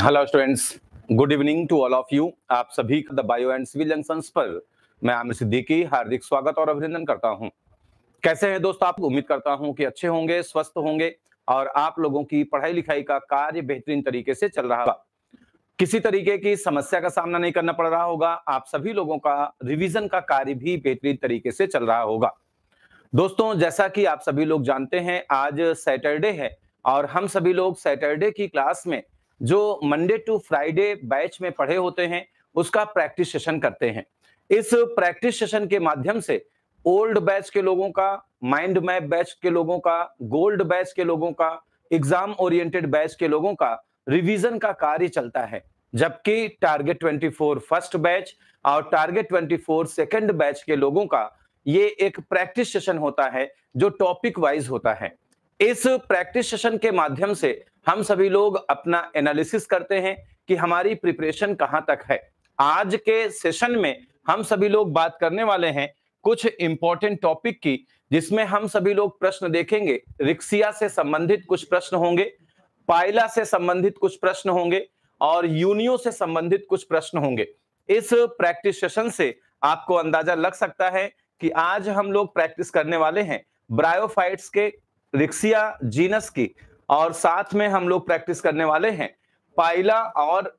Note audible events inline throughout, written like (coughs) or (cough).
hello students good evening to all of you आप सभी का the bio and civil junctions पर मैं आमिर सिद्दीकी हार्दिक स्वागत और अभिनंदन करता हूं कैसे हैं दोस्तों आप उम्मीद करता हूं कि अच्छे होंगे स्वस्थ होंगे और आप लोगों की पढ़ाई लिखाई का कार्य बेहतरीन तरीके से चल रहा होगा किसी तरीके की समस्या का सामना नहीं करना पड़ रहा होगा आप सभी लोगों का रिविजन का कार्य भी बेहतरीन तरीके से चल रहा होगा दोस्तों जैसा कि आप सभी लोग जानते हैं आज सैटरडे है और हम सभी लोग सैटरडे की क्लास में जो मंडे टू फ्राइडे बैच में पढ़े होते हैं उसका प्रैक्टिस सेशन करते हैं इस प्रैक्टिस सेशन के माध्यम से ओल्ड बैच के लोगों का माइंड मैप बैच के लोगों का गोल्ड बैच के लोगों का एग्जाम ओरिएंटेड बैच के लोगों का रिवीजन का कार्य चलता है जबकि टारगेट 24 फर्स्ट बैच और टारगेट 24 सेकेंड बैच के लोगों का ये एक प्रैक्टिस सेशन होता है जो टॉपिक वाइज होता है इस प्रैक्टिस सेशन के माध्यम से हम सभी लोग अपना एनालिसिस करते हैं कि हमारी प्रिपरेशन कहां तक है आज के सेशन में हम सभी लोग बात करने वाले हैं कुछ इंपॉर्टेंट टॉपिक की जिसमें हम सभी लोग प्रश्न देखेंगे रिक्सिया से संबंधित कुछ प्रश्न होंगे पायला से संबंधित कुछ प्रश्न होंगे और यूनियो से संबंधित कुछ प्रश्न होंगे इस प्रैक्टिस सेशन से आपको अंदाजा लग सकता है कि आज हम लोग प्रैक्टिस करने वाले हैं ब्रायोफाइट्स के रिक्सिया जीनस की और साथ में हम लोग प्रैक्टिस करने वाले हैं पाइला और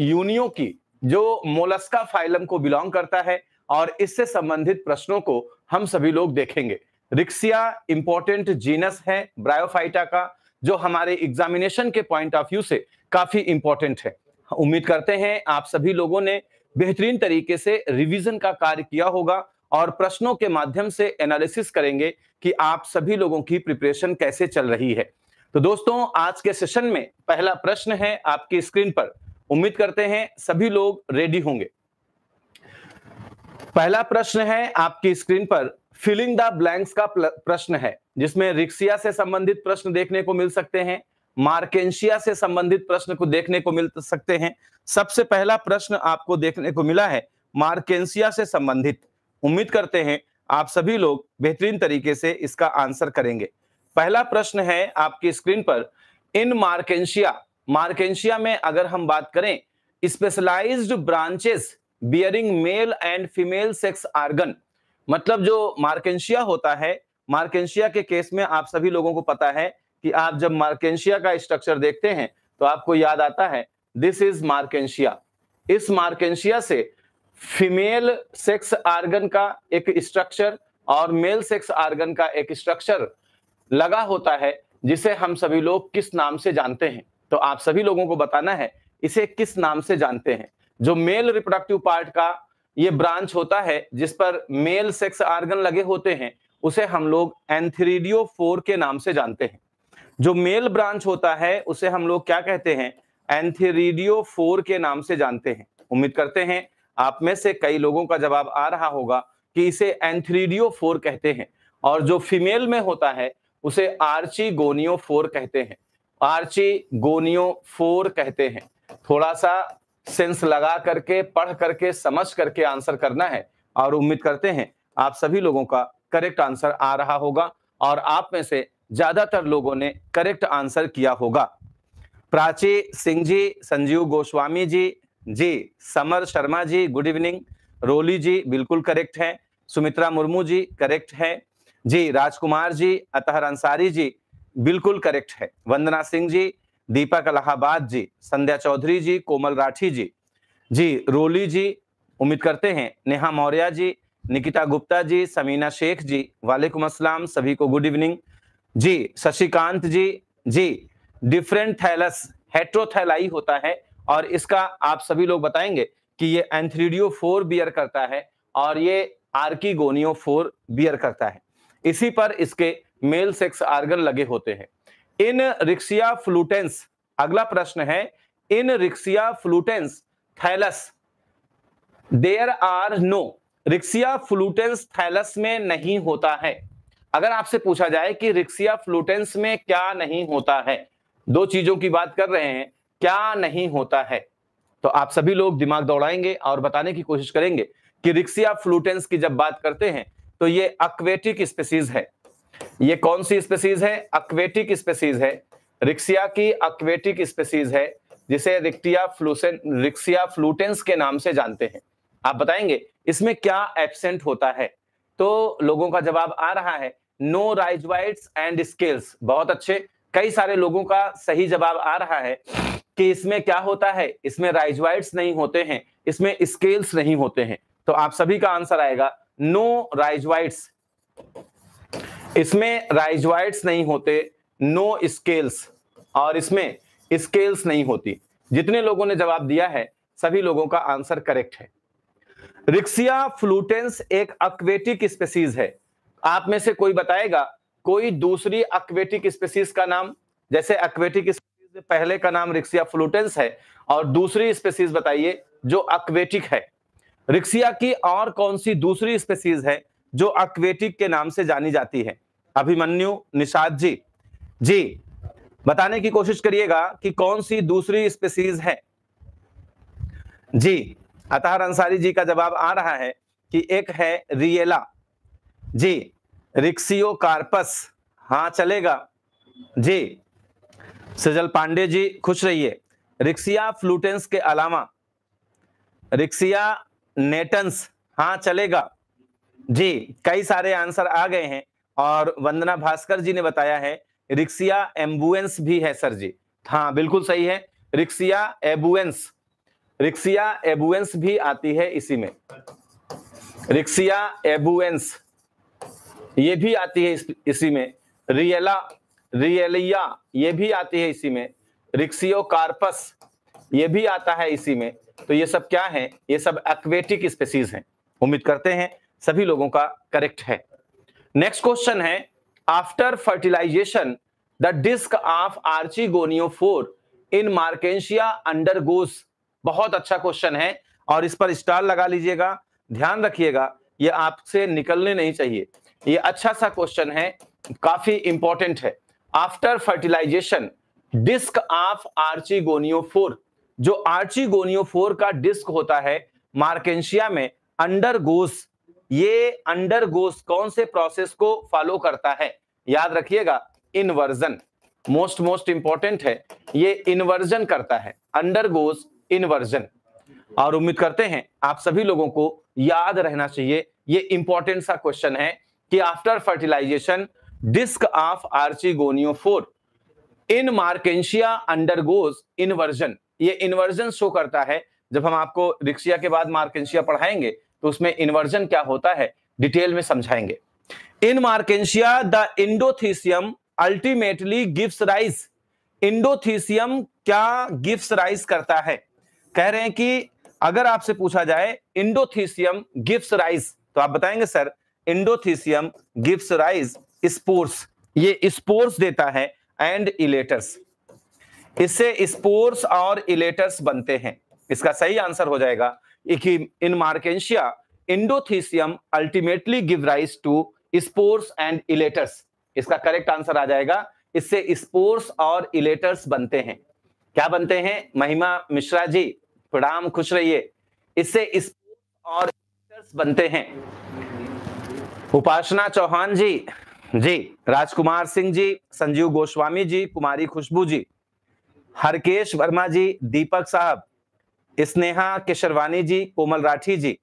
यूनियो की जो मोलस्का फाइलम को बिलोंग करता है और इससे संबंधित प्रश्नों को हम सभी लोग देखेंगे रिक्सिया इंपॉर्टेंट जीनस है ब्रायोफाइटा का जो हमारे एग्जामिनेशन के पॉइंट ऑफ व्यू से काफी इंपॉर्टेंट है उम्मीद करते हैं आप सभी लोगों ने बेहतरीन तरीके से रिवीजन का कार्य किया होगा और प्रश्नों के माध्यम से एनालिसिस करेंगे कि आप सभी लोगों की प्रिपरेशन कैसे चल रही है तो दोस्तों आज के सेशन में पहला प्रश्न है आपकी स्क्रीन पर उम्मीद करते हैं सभी लोग रेडी होंगे पहला प्रश्न है आपकी स्क्रीन पर फिलिंग द ब्लैंक्स का प्रश्न है जिसमें रिक्सिया से संबंधित प्रश्न देखने को मिल सकते हैं मार्केशिया से संबंधित प्रश्न को देखने को मिल सकते हैं सबसे पहला प्रश्न आपको देखने को मिला है मार्केशिया से संबंधित उम्मीद करते हैं आप सभी लोग बेहतरीन तरीके से इसका आंसर करेंगे पहला प्रश्न है आपकी स्क्रीन पर इन मार्केशिया मार्केशिया में अगर हम बात करें specialized branches bearing male and female sex organ मतलब जो मार्केशिया होता है मार्केशिया के केस में आप सभी लोगों को पता है कि आप जब मार्केशिया का स्ट्रक्चर देखते हैं तो आपको याद आता है दिस इज मार्केशिया इस मार्केशिया से फीमेल सेक्स आर्गन का एक स्ट्रक्चर और मेल सेक्स आर्गन का एक स्ट्रक्चर लगा होता है जिसे हम सभी लोग किस नाम से जानते हैं तो आप सभी लोगों को बताना है इसे किस नाम से जानते हैं जो मेल रिप्रोडक्टिव पार्ट का ये ब्रांच होता है जिस पर मेल सेक्स आर्गन लगे होते हैं उसे हम लोग एंथ्रीडियो फोर के नाम से जानते हैं जो मेल ब्रांच होता है उसे हम लोग क्या कहते हैं एंथरीडियो फोर के नाम से जानते हैं उम्मीद करते हैं आप में से कई लोगों का जवाब आ रहा होगा कि इसे एंथ्रीडियो फोर कहते हैं और जो फीमेल में होता है उसे आर्ची गोनियो फोर कहते हैं आर्ची गोनियो फोर कहते हैं थोड़ा सा सेंस लगा करके पढ़ करके समझ करके आंसर करना है और उम्मीद करते हैं आप सभी लोगों का करेक्ट आंसर आ रहा होगा और आप में से ज्यादातर लोगों ने करेक्ट आंसर किया होगा प्राची सिंह जी संजीव गोस्वामी जी जी समर शर्मा जी गुड इवनिंग रोली जी बिल्कुल करेक्ट है सुमित्रा मुर्मू जी करेक्ट है जी राजकुमार जी अतहर अंसारी जी बिल्कुल करेक्ट है वंदना सिंह जी दीपक अलाहाबाद जी संध्या चौधरी जी कोमल राठी जी जी रोली जी उम्मीद करते हैं नेहा मौर्या जी निकिता गुप्ता जी समीना शेख जी वालेकुम असलम सभी को गुड इवनिंग जी शशिकांत जी जी डिफरेंट थैलस हेट्रोथैलाई होता है और इसका आप सभी लोग बताएंगे कि ये एंथ्रीडियो फोर बियर करता है और ये आर्कीगोनियो फोर बियर करता है इसी पर इसके मेल सेक्स आर्गन लगे होते हैं इन रिक्सिया फ्लूटेंस अगला प्रश्न है in Riccia fluitans thallus there are no Riccia fluitans thallus में नहीं होता है अगर आपसे पूछा जाए कि रिक्सिया फ्लूटेंस में क्या नहीं होता है दो चीजों की बात कर रहे हैं क्या नहीं होता है तो आप सभी लोग दिमाग दौड़ाएंगे और बताने की कोशिश करेंगे कि रिक्सिया फ्लूटेंस की जब बात करते हैं तो ये अक्वेटिक स्पेसीज है ये कौन सी स्पेसीज है अक्वेटिक स्पेसीज है रिक्सिया की अक्वेटिक स्पेसीज है जिसे रिक्टिया फ्लूसेन रिक्सिया फ्लूटेंस के नाम से जानते हैं आप बताएंगे इसमें क्या एबसेंट होता है तो लोगों का जवाब आ रहा है नो राइजवाइट्स एंड स्केल्स बहुत अच्छे कई सारे लोगों का सही जवाब आ रहा है कि इसमें क्या होता है इसमें राइजवाइड्स नहीं होते हैं इसमें स्केल्स नहीं होते हैं तो आप सभी का आंसर आएगा नो राइजवाइड्स इसमें राइजवाइड्स नहीं होते नो स्केल्स और इसमें स्केल्स नहीं होती जितने लोगों ने जवाब दिया है सभी लोगों का आंसर करेक्ट है रिक्सिया फ्लूटेंस एक अक्वेटिक स्पेसीज है आप में से कोई बताएगा कोई दूसरी अक्वेटिक स्पेसीज का नाम जैसे अक्वेटिक पहले का नाम रिक्सिया फ्लूटेंस है और दूसरी स्पेसीज बताइए जो अक्वेटिक है रिक्सिया की और कौन सी दूसरी स्पेसीज है जो अक्वेटिक के नाम से जानी जाती है अभिमन्यु निषाद जी जी बताने की कोशिश करिएगा कि कौन सी दूसरी स्पेसीज है जी अतहर अंसारी जी का जवाब आ रहा है कि एक है रियेला जी रिक्सियो कार्पस हाँ चलेगा जी सजल पांडे जी खुश रहिए रिक्सिया फ्लूटेंस के अलावा रिक्सिया नेटन्स हाँ चलेगा जी कई सारे आंसर आ गए हैं और वंदना भास्कर जी ने बताया है रिक्सिया एम्बुएंस भी है सर जी हाँ बिल्कुल सही है रिक्सिया एबुएंस रिक्सिया एबुएंस भी आती है इसी में रिक्सिया एबुएंस ये भी आती है इसी में रियला रियलिया ये भी आती है इसी में रिक्सियो कार्पस ये भी आता है इसी में तो ये सब क्या है ये सब एक्वेटिक स्पेसीज हैं उम्मीद करते हैं सभी लोगों का करेक्ट है नेक्स्ट क्वेश्चन है after fertilization the disc of four in मार्केशिया गोस बहुत अच्छा क्वेश्चन है और इस पर स्टार लगा लीजिएगा ध्यान रखिएगा ये आपसे निकलने नहीं चाहिए ये अच्छा सा क्वेश्चन है काफी इंपॉर्टेंट है after fertilization disc of four जो फोर का डिस्क होता है मार्केशिया में गोस ये गोस कौन से प्रोसेस को फॉलो करता है याद रखिएगा इनवर्जन मोस्ट मोस्ट इंपॉर्टेंट है ये इनवर्जन करता है अंडरगोस इनवर्जन और उम्मीद करते हैं आप सभी लोगों को याद रहना चाहिए ये इंपॉर्टेंट सा क्वेश्चन है कि after fertilization disc disc of in मार्केशिया अंडर गोज इनवर्जन ये इनवर्जन शो करता है जब हम आपको रिक्सिया के बाद मार्केशिया पढ़ाएंगे तो उसमें इन्वर्जन क्या होता है डिटेल में समझाएंगे इन मार्केशिया the endothecium ultimately gives rise endothecium क्या गिव्स राइज करता है कह रहे हैं कि अगर आपसे पूछा जाए इंडोथीसियम गिव्स राइज तो आप बताएंगे sir endothecium gives rise spores ये स्पोर्स देता है एंड इलेटर्स इससे स्पोर्स और इलेटर्स बनते हैं इसका सही आंसर हो जाएगा कि इन मार्केशिया endothecium ultimately give rise to spores and elaters इसका करेक्ट आंसर आ जाएगा इससे स्पोर्स और इलेटर्स बनते हैं क्या बनते हैं महिमा मिश्रा जी प्रणाम खुश रहिए इससे स्पोर्स और इलेटर्स बनते हैं उपासना चौहान जी जी राजकुमार सिंह जी संजीव गोस्वामी जी कुमारी खुशबू जी हरकेश वर्मा जी दीपक साहब स्नेहा किशरवानी जी कोमल राठी जी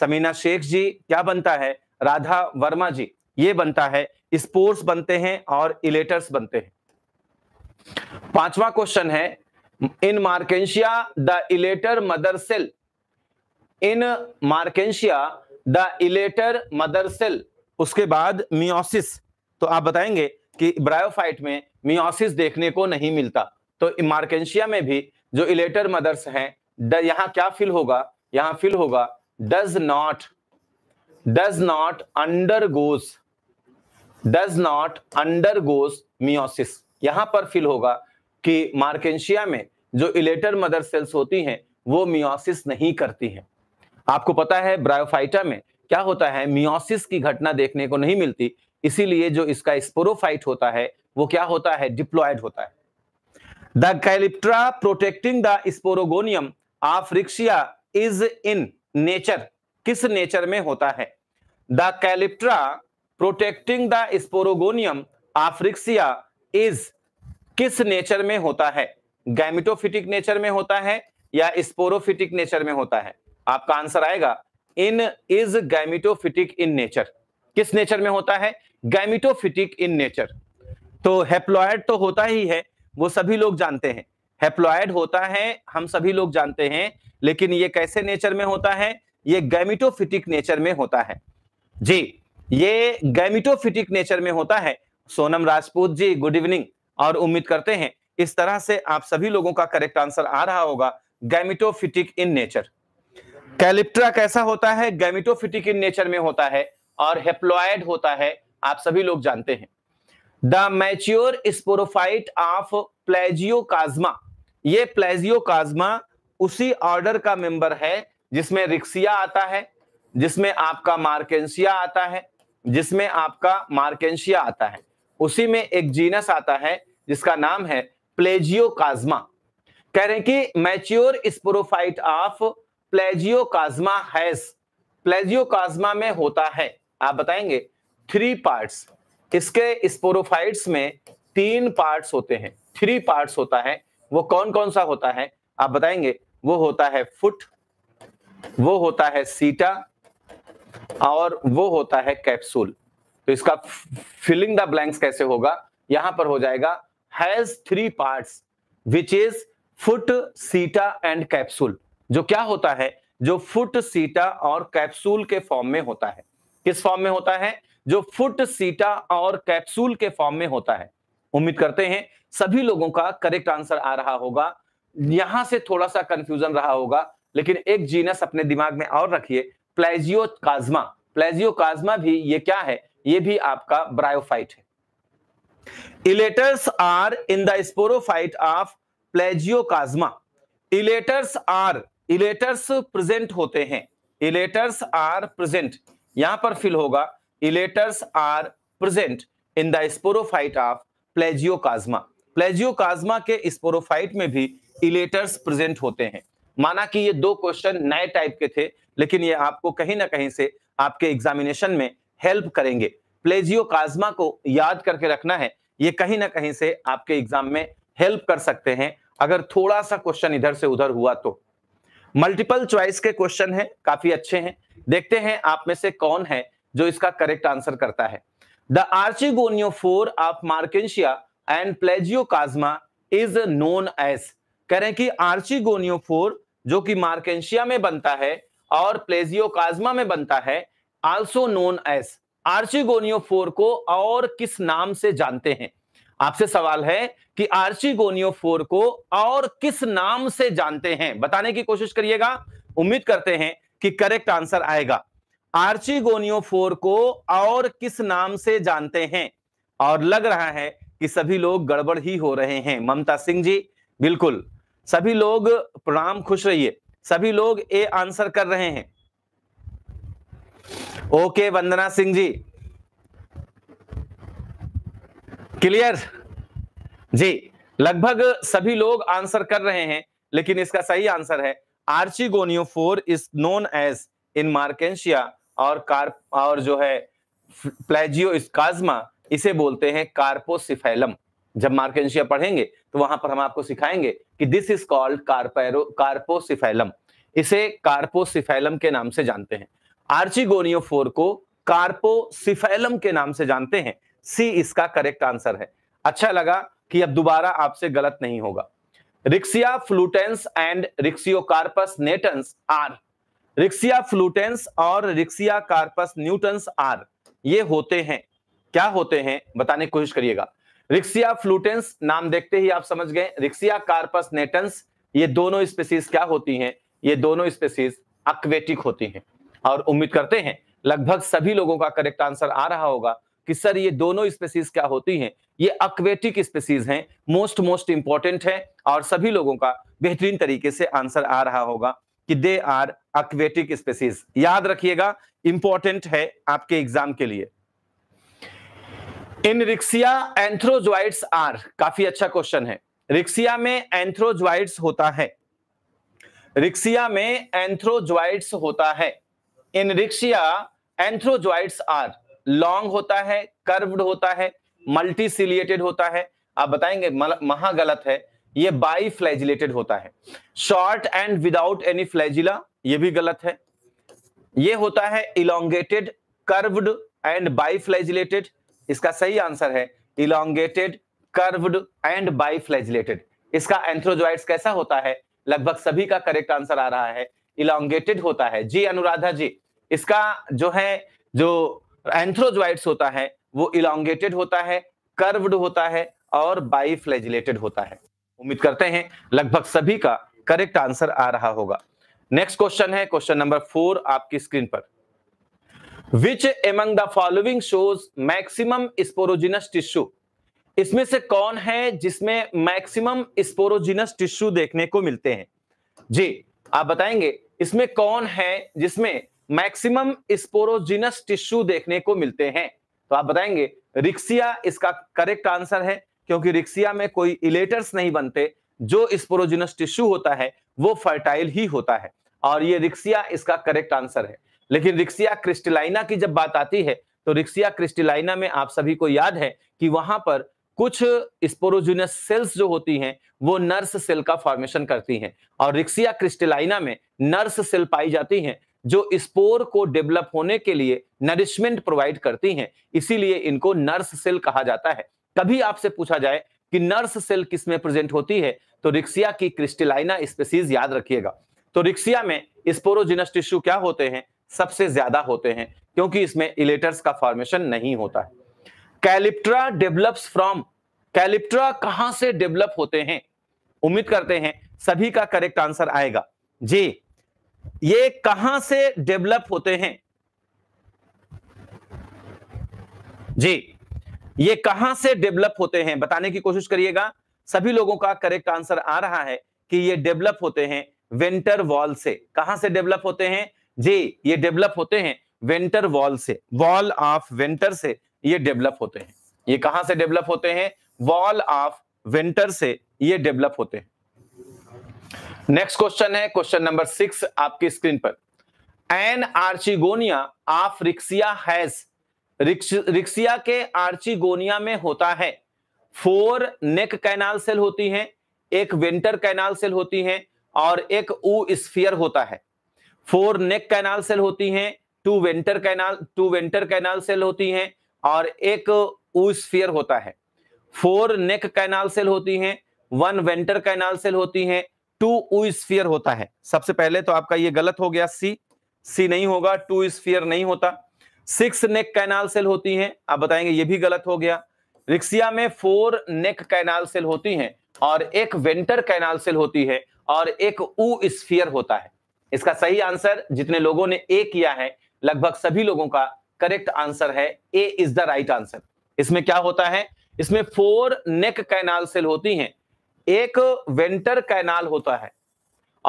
समीना शेख जी क्या बनता है राधा वर्मा जी ये बनता है स्पोर्ट्स बनते हैं और इलेटर्स बनते हैं पांचवा क्वेश्चन है इन मार्केशिया द इलेटर मदर सेल इन मार्केशिया द इलेटर मदर सेल उसके बाद मियोसिस तो आप बताएंगे कि ब्रायोफाइट में मियोसिस देखने को नहीं मिलता तो मार्केशिया में भी जो इलेटर मदर्स हैं यहां क्या फिल होगा यहां फिल होगा does not does not undergoes does not undergoes meiosis यहां पर फिल होगा कि मार्केशिया में जो इलेटर मदर सेल्स होती हैं वो मियोसिस नहीं करती हैं आपको पता है ब्रायोफाइटा में क्या होता है मियोसिस की घटना देखने को नहीं मिलती इसीलिए जो इसका स्पोरोफाइट होता है वो क्या होता है डिप्लॉयड होता है the calyptra protecting the sporogonium of Riccia is in nature किस नेचर में होता है the calyptra protecting the sporogonium of Riccia is किस नेचर में होता है गैमिटोफिटिक नेचर में होता है या स्पोरोफिटिक नेचर में होता है आपका आंसर आएगा in is gametophytic in nature किस नेचर में होता है गैमिटोफिटिक इन नेचर तो हेप्लॉयड तो होता ही है वो सभी लोग जानते हैं हेप्लॉयड होता है हम सभी लोग जानते हैं लेकिन ये कैसे नेचर में होता है ये गैमिटोफिटिक नेचर में होता है जी ये गैमिटोफिटिक नेचर में होता है सोनम राजपूत जी गुड इवनिंग और उम्मीद करते हैं इस तरह से आप सभी लोगों का करेक्ट आंसर आ रहा होगा गैमिटोफिटिक इन नेचर कैलिप्ट्रा कैसा होता है गैमिटोफिटिक इन नेचर में होता है और हेप्लॉयड होता है आप सभी लोग जानते हैं the mature sporophyte of Plagiochasma ये प्लेजियोकाज्मा उसी ऑर्डर का मेंबर है जिसमें रिक्सिया आता है जिसमें आपका मार्केंशिया आता है जिसमें आपका मार्केंशिया आता है उसी में एक जीनस आता है जिसका नाम है प्लेजियोकाज्मा कह रहे हैं कि mature sporophyte of Plagiochasma has Plagiochasma में होता है आप बताएंगे थ्री पार्ट्स इसके स्पोरोफाइट्स में तीन पार्ट्स होते हैं थ्री पार्ट्स होता है वो कौन कौन सा होता है आप बताएंगे वो होता है फुट वो होता है सीटा और वो होता है कैप्सूल तो इसका फिलिंग द ब्लैंक्स कैसे होगा यहां पर हो जाएगा has three parts which is foot seta and capsule जो क्या होता है जो फुट सीटा और कैप्सूल के फॉर्म में होता है किस फॉर्म में होता है जो फुट सीटा और कैप्सूल के फॉर्म में होता है उम्मीद करते हैं सभी लोगों का करेक्ट आंसर आ रहा होगा यहां से थोड़ा सा कंफ्यूजन रहा होगा लेकिन एक जीनस अपने दिमाग में और रखिए प्लेजियो काजमा प्लेजियो काजमा भी ये क्या है ये भी आपका ब्रायोफाइट है elaters are in the sporophyte of Plagiochasma elaters are elaters present होते हैं इलेटर्स आर प्रेजेंट यहां पर फिल होगा elaters are present in the sporophyte of Plagiochasma Plagiochasma के स्पोरोफाइट में भी इलेटर्स प्रेजेंट होते हैं माना कि ये दो क्वेश्चन नए टाइप के थे लेकिन ये आपको कहीं ना कहीं से आपके एग्जामिनेशन में हेल्प करेंगे प्लेजियोकाज्मा को याद करके रखना है ये कहीं ना कहीं से आपके एग्जाम में हेल्प कर सकते हैं अगर थोड़ा सा क्वेश्चन इधर से उधर हुआ तो मल्टीपल चॉइस के क्वेश्चन हैं काफी अच्छे हैं देखते हैं आप में से कौन है जो इसका करेक्ट आंसर करता है द फोर ऑफ मार्केशिया and chasma is known as कह रहे हैं कि जो कि मार्केशिया में बनता है और प्लेजियो काजमा में बनता है आल्सो नोन एज आर्चिगोनियोफोर को और किस नाम से जानते हैं आपसे सवाल है कि फोर को और किस नाम से जानते हैं बताने की कोशिश करिएगा उम्मीद करते हैं कि करेक्ट आंसर आएगा फोर को और किस नाम से जानते हैं और लग रहा है कि सभी लोग गड़बड़ ही हो रहे हैं ममता सिंह जी बिल्कुल सभी लोग प्रणाम खुश रहिए सभी लोग ए आंसर कर रहे हैं ओके वंदना सिंह जी क्लियर जी लगभग सभी लोग आंसर कर रहे हैं लेकिन इसका सही आंसर है pore is known as in मार्केशिया और कार और जो है प्लेजियो स्काजमा इसे बोलते हैं कार्पोसिफेलम जब मार्केशिया पढ़ेंगे तो वहां पर हम आपको सिखाएंगे कि this is called carpo carpocephalum इसे कार्पोसिफेलम के नाम से जानते हैं फोर को कार्पोसिफेलम के नाम से जानते हैं सी इसका करेक्ट आंसर है अच्छा लगा कि अब दोबारा आपसे गलत नहीं होगा Riccia fluitans and Ricciocarpus natans are Riccia fluitans और रिक्सिया कार्पस न्यूटन्स आर ये होते हैं क्या होते हैं बताने की कोशिश करिएगा रिक्सिया फ्लूटेंस नाम देखते ही आप समझ गए रिक्सिया कार्पस नेटन्स ये दोनों स्पेसीज क्या होती हैं ये दोनों स्पेसीज अक्वेटिक होती हैं और उम्मीद करते हैं लगभग सभी लोगों का करेक्ट आंसर आ रहा होगा कि सर ये दोनों स्पेसीज क्या होती हैं ये अक्वेटिक स्पेसीज हैं मोस्ट मोस्ट इंपॉर्टेंट है और सभी लोगों का बेहतरीन तरीके से आंसर आ रहा होगा कि दे आर अक्वेटिक स्पेसीज याद रखिएगा इंपॉर्टेंट है आपके एग्जाम के लिए इन रिक्सिया एंथ्रोजोइड्स आर काफी अच्छा क्वेश्चन है रिक्सिया में एंथ्रोजोइड्स होता है रिक्सिया में एंथ्रोजोइड्स होता है in Riccia antherozoids are long होता है कर्व्ड होता है मल्टी होता है आप बताएंगे महा गलत है ये बाई फ्लैजिलेटेड होता है short and without any flagella ये भी गलत है ये होता है इलोंगेटेड कर्व्ड एंड बाइफ्लेजिलेटेड इसका सही आंसर है इलांगेटेड कर्व्ड एंड बाइफ्लैजिलेटेड इसका एंथ्रोजॉइड्स कैसा होता है लगभग सभी का करेक्ट आंसर आ रहा है इलांगेटेड होता है जी अनुराधा जी इसका जो है जो एंथ्रोजॉइड्स होता है वो इलांगेटेड होता है कर्व्ड होता है और बाइफ्लैजिलेटेड होता है उम्मीद करते हैं लगभग सभी का करेक्ट आंसर आ रहा होगा नेक्स्ट क्वेश्चन है क्वेश्चन नंबर फोर आपकी स्क्रीन पर which among the following shows maximum sporogenous tissue इसमें से कौन है जिसमें मैक्सिमम स्पोरोजिनस टिश्यू देखने को मिलते हैं जी आप बताएंगे इसमें कौन है जिसमें मैक्सिमम स्पोरोजिनस टिश्यू देखने को मिलते हैं तो आप बताएंगे रिक्सिया इसका करेक्ट आंसर है क्योंकि रिक्सिया में कोई इलेटर्स नहीं बनते जो स्पोरोजिनस टिश्यू होता है वो फर्टाइल ही होता है और ये रिक्सिया इसका करेक्ट आंसर है लेकिन रिक्सिया क्रिस्टिलाइना की जब बात आती है तो रिक्सिया क्रिस्टिलाइना में आप सभी को याद है कि वहां पर कुछ स्पोरोजूनियस सेल्स जो होती हैं वो नर्स सेल का फॉर्मेशन करती हैं और रिक्सिया क्रिस्टिलाइना में नर्स सेल पाई जाती हैं जो स्पोर को डेवलप होने के लिए नरिशमेंट प्रोवाइड करती हैं इसीलिए इनको नर्स सेल कहा जाता है कभी आपसे पूछा जाए कि नर्स सेल किसमें प्रेजेंट होती है तो रिक्सिया की क्रिस्टिलाइना स्पेसीज याद रखिएगा तो रिक्सिया में स्पोरोजिनस टिश्यू क्या होते हैं सबसे ज्यादा होते हैं क्योंकि इसमें इलेटर्स का फॉर्मेशन नहीं होता है कैलिप्ट्रा डेवलप्स फ्रॉम कैलिप्ट्रा कहां से डेवलप होते हैं उम्मीद करते हैं सभी का करेक्ट आंसर आएगा जी ये कहां से डेवलप होते हैं जी ये कहां से डेवलप होते हैं बताने की कोशिश करिएगा सभी लोगों का करेक्ट आंसर आ रहा है कि ये डेवलप होते हैं वेंटर वॉल से कहां से डेवलप होते हैं जी ये डेवलप होते हैं वेंटर वॉल से वॉल ऑफ वेंटर से ये डेवलप होते हैं ये कहां से डेवलप होते हैं वॉल ऑफ वेंटर से ये डेवलप होते हैं नेक्स्ट क्वेश्चन है क्वेश्चन नंबर सिक्स आपकी स्क्रीन पर an archegonia of Riccia has Riccia के आर्चिगोनिया में होता है फोर नेक कैनाल सेल होती हैं एक वेंटर कैनाल सेल होती हैं और एक ऊ स्फियर होता है फोर नेक कैनाल सेल होती हैं two venter canal two venter canal cell होती हैं और एक ऊ स्फियर होता है फोर नेक कैनाल सेल होती हैं वन वेंटर कैनाल सेल होती हैं टू ऊ स्फियर होता है सबसे पहले तो आपका ये गलत हो गया सी सी नहीं होगा टू स्फियर नहीं होता सिक्स नेक कैनाल सेल होती हैं आप बताएंगे ये भी गलत हो गया रिक्सिया में फोर नेक कैनाल सेल होती हैं और एक वेंटर कैनाल सेल होती है और एक ऊ स्फीयर होता है इसका सही आंसर जितने लोगों ने ए किया है लगभग सभी लोगों का करेक्ट आंसर है A is the right answer इसमें क्या होता है इसमें फोर नेक कैनाल सेल होती हैं एक वेंटर कैनाल होता है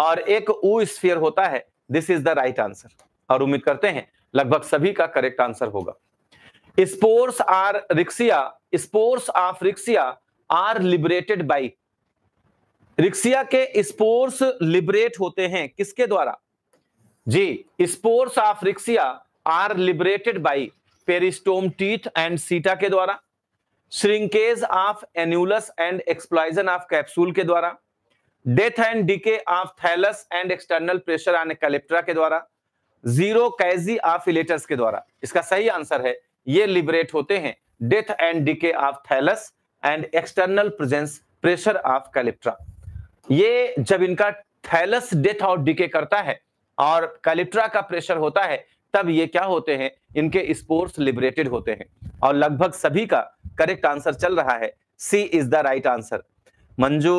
और एक ऊ स्फीयर होता है this is the right answer और उम्मीद करते हैं लगभग सभी का करेक्ट आंसर होगा spores are Riccia spores of Riccia are liberated by Riccia के स्पोर्स लिबरेट होते हैं किसके द्वारा जी spores of Riccia are liberated by peristome teeth and seta के द्वारा shrinkage of annulus and explosion of capsule के द्वारा death and decay of thallus and external pressure on calyptra के द्वारा जीरो कैजी ऑफ इलेटर्स के द्वारा इसका सही आंसर है ये लिबरेट होते हैं death and decay of thallus and external presence pressure of calyptra ये जब इनका थैलस डेथ और डिके करता है और कैलिट्रा का प्रेशर होता है तब ये क्या होते हैं इनके स्पोर्ट्स लिबरेटेड होते हैं और लगभग सभी का करेक्ट आंसर चल रहा है C is the right answer Manju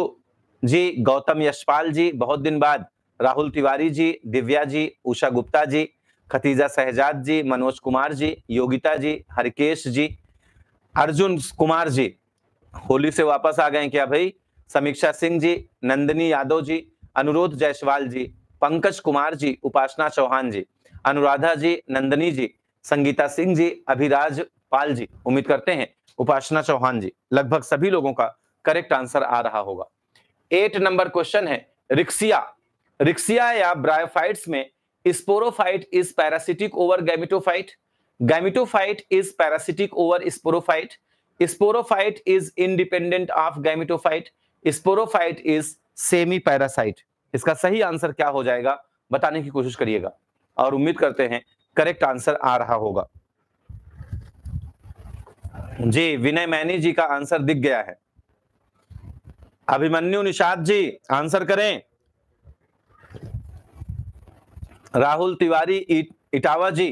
ji Gautam Yashpal ji बहुत दिन बाद राहुल तिवारी जी दिव्या जी उषा गुप्ता जी खतीजा सहजाद जी मनोज कुमार जी योगिता जी हरकेश जी अर्जुन कुमार जी होली से वापस आ गए क्या भाई समीक्षा सिंह जी नंदनी यादव जी अनुरोध जायसवाल जी पंकज कुमार जी उपासना चौहान जी अनुराधा जी नंदनी जी संगीता सिंह जी अभिराज पाल जी उम्मीद करते हैं उपासना चौहान जी लगभग सभी लोगों का करेक्ट आंसर आ रहा होगा एट नंबर क्वेश्चन है रिक्सिया रिक्सिया या ब्रायोफाइट्स में sporophyte is parasitic over gametophyte gametophyte is parasitic over sporophyte sporophyte is independent of gametophyte sporophyte is semi parasite इसका सही आंसर क्या हो जाएगा बताने की कोशिश करिएगा और उम्मीद करते हैं करेक्ट आंसर आ रहा होगा जी विनय मैनी जी का आंसर दिख गया है अभिमन्यु निषाद जी आंसर करें राहुल तिवारी इटावा जी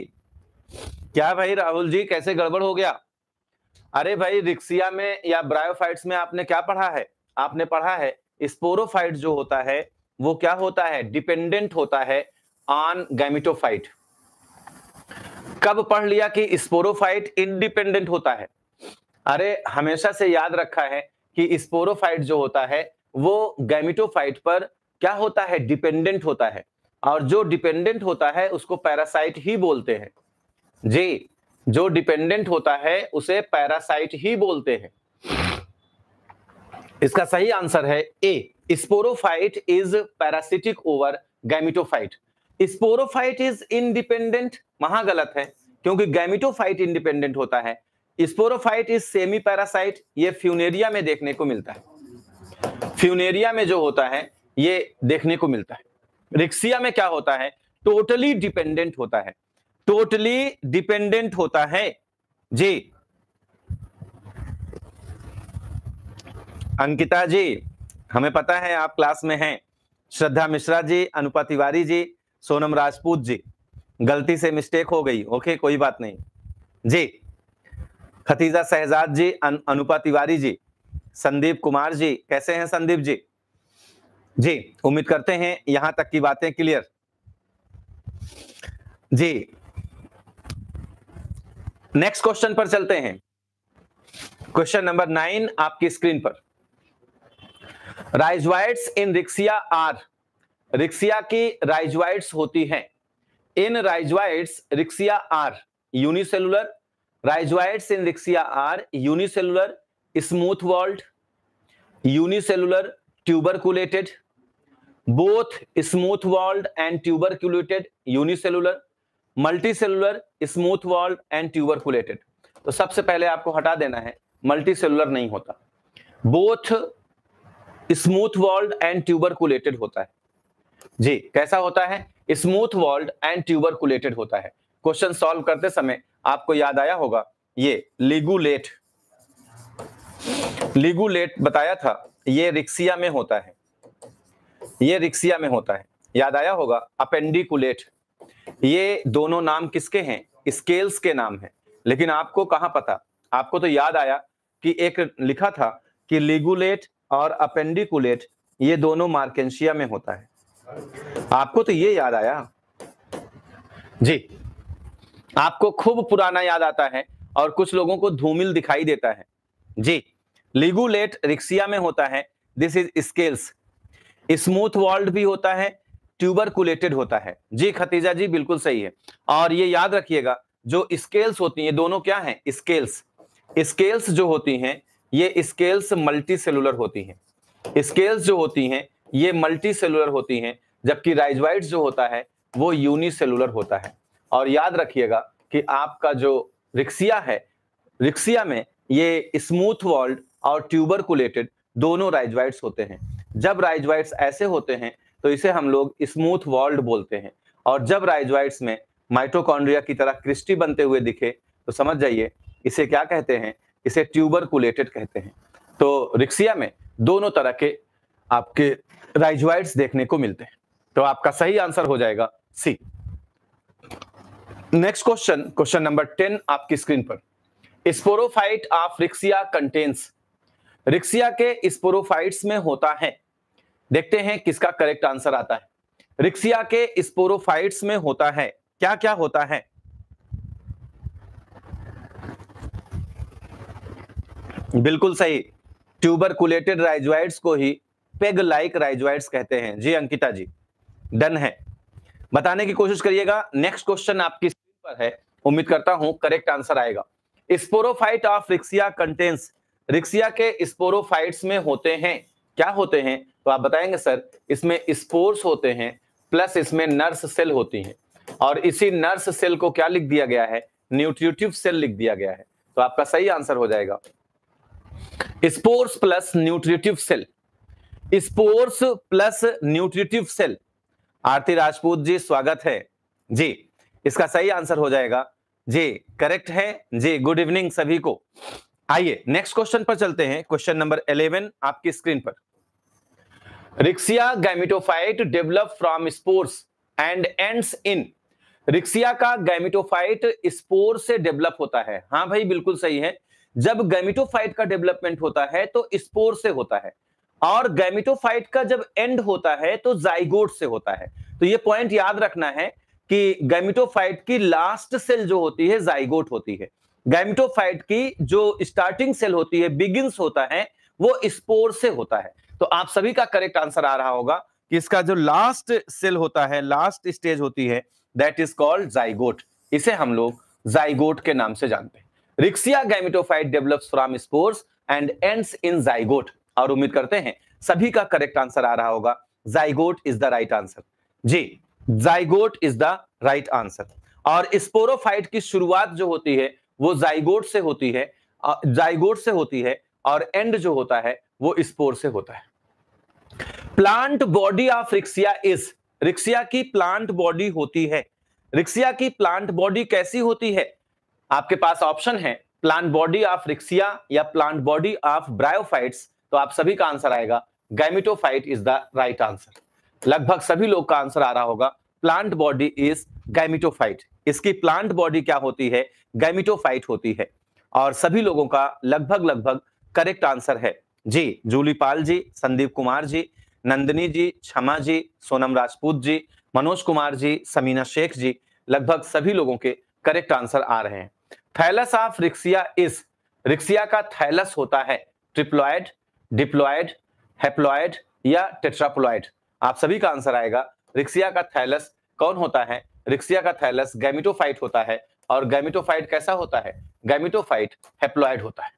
क्या भाई राहुल जी कैसे गड़बड़ हो गया अरे भाई रिक्सिया में या ब्रायोफाइट्स में आपने क्या पढ़ा है आपने पढ़ा है स्पोरोफाइट जो होता है वो क्या होता है डिपेंडेंट होता है ऑन गैमिटोफाइट कब पढ़ लिया कि स्पोरोफाइट इंडिपेंडेंट होता है अरे हमेशा से याद रखा है कि स्पोरोफाइट जो होता है वो गैमिटोफाइट पर क्या होता है डिपेंडेंट होता है और जो डिपेंडेंट होता है उसको पैरासाइट ही बोलते हैं जी जो डिपेंडेंट होता है उसे पैरासाइट ही बोलते हैं इसका सही आंसर है A sporophyte is parasitic over gametophyte sporophyte is independent महा गलत है क्योंकि गैमिटोफाइट इंडिपेंडेंट होता है स्पोरोफाइट इज सेमी पैरासाइट ये फ्यूनेरिया में देखने को मिलता है फ्यूनेरिया में जो होता है ये देखने को मिलता है रिक्सिया में क्या होता है टोटली डिपेंडेंट होता है टोटली डिपेंडेंट होता है जी अंकिता जी हमें पता है आप क्लास में हैं श्रद्धा मिश्रा जी अनुपा तिवारी जी सोनम राजपूत जी गलती से मिस्टेक हो गई ओके कोई बात नहीं जी खतीजा शहजाद जी अन, अनुपा तिवारी जी संदीप कुमार जी कैसे हैं संदीप जी जी उम्मीद करते हैं यहां तक की बातें क्लियर जी नेक्स्ट क्वेश्चन पर चलते हैं क्वेश्चन नंबर नाइन आपकी स्क्रीन पर rhizoids in Riccia are Riccia की राइजवाइड्स होती हैं in rhizoids Riccia are unicellular rhizoids in Riccia are unicellular smooth walled unicellular tuberculated both smooth walled and unicellular multicellular smooth walled and tuberculated तो सबसे पहले आपको हटा देना है मल्टीसेलुलर नहीं होता both smooth walled and tuberculated होता है जी कैसा होता है स्मूथ वॉल्ड एंड ट्यूबरकुलेटेड होता है क्वेश्चन सॉल्व करते समय आपको याद आया होगा ये लिगुलेट लिगुलेट बताया था ये रिक्सिया में होता है ये रिक्सिया में होता है याद आया होगा अपेंडिकुलेट ये दोनों नाम किसके हैं स्केल्स के नाम है लेकिन आपको कहां पता आपको तो याद आया कि एक लिखा था कि लिगुलेट और अपेंडिकुलेट ये दोनों मार्केशिया में होता है आपको तो ये याद आया जी आपको खूब पुराना याद आता है और कुछ लोगों को धूमिल दिखाई देता है जी लिगुलेट रिक्सिया में होता है this is scales smooth walled भी होता है ट्यूबरकुलेटेड होता है जी खतीजा जी बिल्कुल सही है और ये याद रखिएगा जो स्केल्स होती हैं दोनों क्या हैं स्केल्स स्केल्स जो होती हैं ये स्केल्स मल्टी सेलुलर होती हैं स्केल्स जो होती हैं ये मल्टी सेलुलर होती हैं जबकि राइजवाइड्स जो होता है वो यूनिसेलुलर होता है और याद रखिएगा कि आपका जो रिक्सिया है रिक्सिया में ये स्मूथ वॉल्ड और ट्यूबरकुलेटेड दोनों राइजवाइट्स होते हैं जब राइजवाइट्स ऐसे होते हैं तो इसे हम लोग स्मूथ वॉल्ड बोलते हैं और जब राइजवाइट्स में माइट्रोकॉन्ड्रिया की तरह क्रिस्टी बनते हुए दिखे तो समझ जाइए इसे क्या कहते हैं इसे ट्यूबरकुलेटेड कहते हैं तो रिक्सिया में दोनों तरह के आपके राइजवाइड्स देखने को मिलते हैं तो आपका सही आंसर हो जाएगा C next question question number ten आपकी स्क्रीन पर sporophyte of Riccia contains Riccia के स्पोरोफाइट्स में होता है देखते हैं किसका करेक्ट आंसर आता है रिक्सिया के स्पोरोफाइट्स में होता है क्या क्या होता है बिल्कुल सही ट्यूबरकुलेटेड राइजोइड्स को ही पेग लाइक राइजोइड्स कहते हैं जी अंकिता जी डन है बताने की कोशिश करिएगा नेक्स्ट क्वेश्चन आपकी स्क्रीन पर है उम्मीद करता हूं करेक्ट आंसर आएगा sporophyte of Riccia contains Riccia के स्पोरोफाइट्स में होते हैं क्या होते हैं तो आप बताएंगे सर इसमें स्पोर्स होते हैं प्लस इसमें नर्स सेल होती हैं और इसी नर्स सेल को क्या लिख दिया गया है न्यूट्रिटिव सेल लिख दिया गया है तो आपका सही आंसर हो जाएगा spores plus nutritive cell spores plus nutritive cell Aarti Rajput ji स्वागत है जी इसका सही आंसर हो जाएगा जी करेक्ट है जी गुड इवनिंग सभी को आइए नेक्स्ट क्वेश्चन पर चलते हैं क्वेश्चन नंबर 11 आपकी स्क्रीन पर Riccia gametophyte develop from spores and ends in Riccia का गैमिटोफाइट स्पोर से डेवलप होता है हाँ भाई बिल्कुल सही है जब गैमिटोफाइट का डेवलपमेंट होता है तो स्पोर से होता है और गैमिटोफाइट का जब एंड होता है तो जाइगोट से होता है तो ये पॉइंट याद रखना है कि गैमिटोफाइट की लास्ट सेल जो होती है जाइगोट होती है गैमिटोफाइट की जो स्टार्टिंग सेल होती है बिगिंस होता है वो स्पोर से होता है तो आप सभी का करेक्ट आंसर आ रहा होगा कि इसका जो लास्ट सेल होता है लास्ट स्टेज होती है दैट इज कॉल्ड जाइगोट इसे हम लोग जाइगोट के नाम से जानते हैं Riccia gametophyte develops from spores and ends in zygote और उम्मीद करते हैं सभी का करेक्ट आंसर आ रहा होगा zygote is the right answer जी zygote is the right answer और स्पोरोफाइट की शुरुआत जो होती है वो जाइगोट से होती है जाइगोट से होती है और एंड जो होता है वो स्पोर से होता है plant body of Riccia is Riccia की प्लांट बॉडी होती है रिक्सिया की प्लांट बॉडी कैसी होती है आपके पास ऑप्शन है प्लांट बॉडी ऑफ रिक्सिया या प्लांट बॉडी ऑफ ब्रायोफाइट्स तो आप सभी का आंसर आएगा gametophyte is the right answer लगभग सभी लोग का आंसर आ रहा होगा प्लांट बॉडी इज गैमिटोफाइट इसकी प्लांट बॉडी क्या होती है गैमिटोफाइट होती है और सभी लोगों का लगभग लगभग करेक्ट आंसर है जी जूली पाल जी संदीप कुमार जी नंदनी जी क्षमा जी सोनम राजपूत जी मनोज कुमार जी समीना शेख जी लगभग सभी लोगों के करेक्ट आंसर आ रहे हैं thallus of Riccia is Riccia का थैलस होता है ट्रिप्लॉयड डिप्लॉयड हेप्लॉयड या टेट्राप्लॉयड आप सभी का आंसर आएगा रिक्सिया का थैलस कौन होता है रिक्सिया का थैलस गैमिटोफाइट होता है और गैमिटोफाइट कैसा होता है गैमिटोफाइट हेप्लॉयड होता है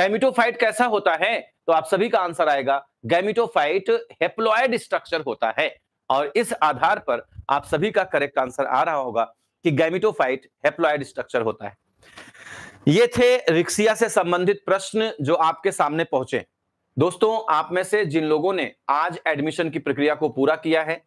गैमिटोफाइट कैसा होता है तो आप सभी का आंसर आएगा गैमिटोफाइट हेप्लॉयड स्ट्रक्चर होता है और इस आधार पर आप सभी का करेक्ट आंसर आ रहा होगा कि गैमिटोफाइट हेप्लॉयड स्ट्रक्चर होता है ये थे रिक्सिया से संबंधित प्रश्न जो आपके सामने पहुंचे दोस्तों आप में से जिन लोगों ने आज एडमिशन की प्रक्रिया को पूरा किया है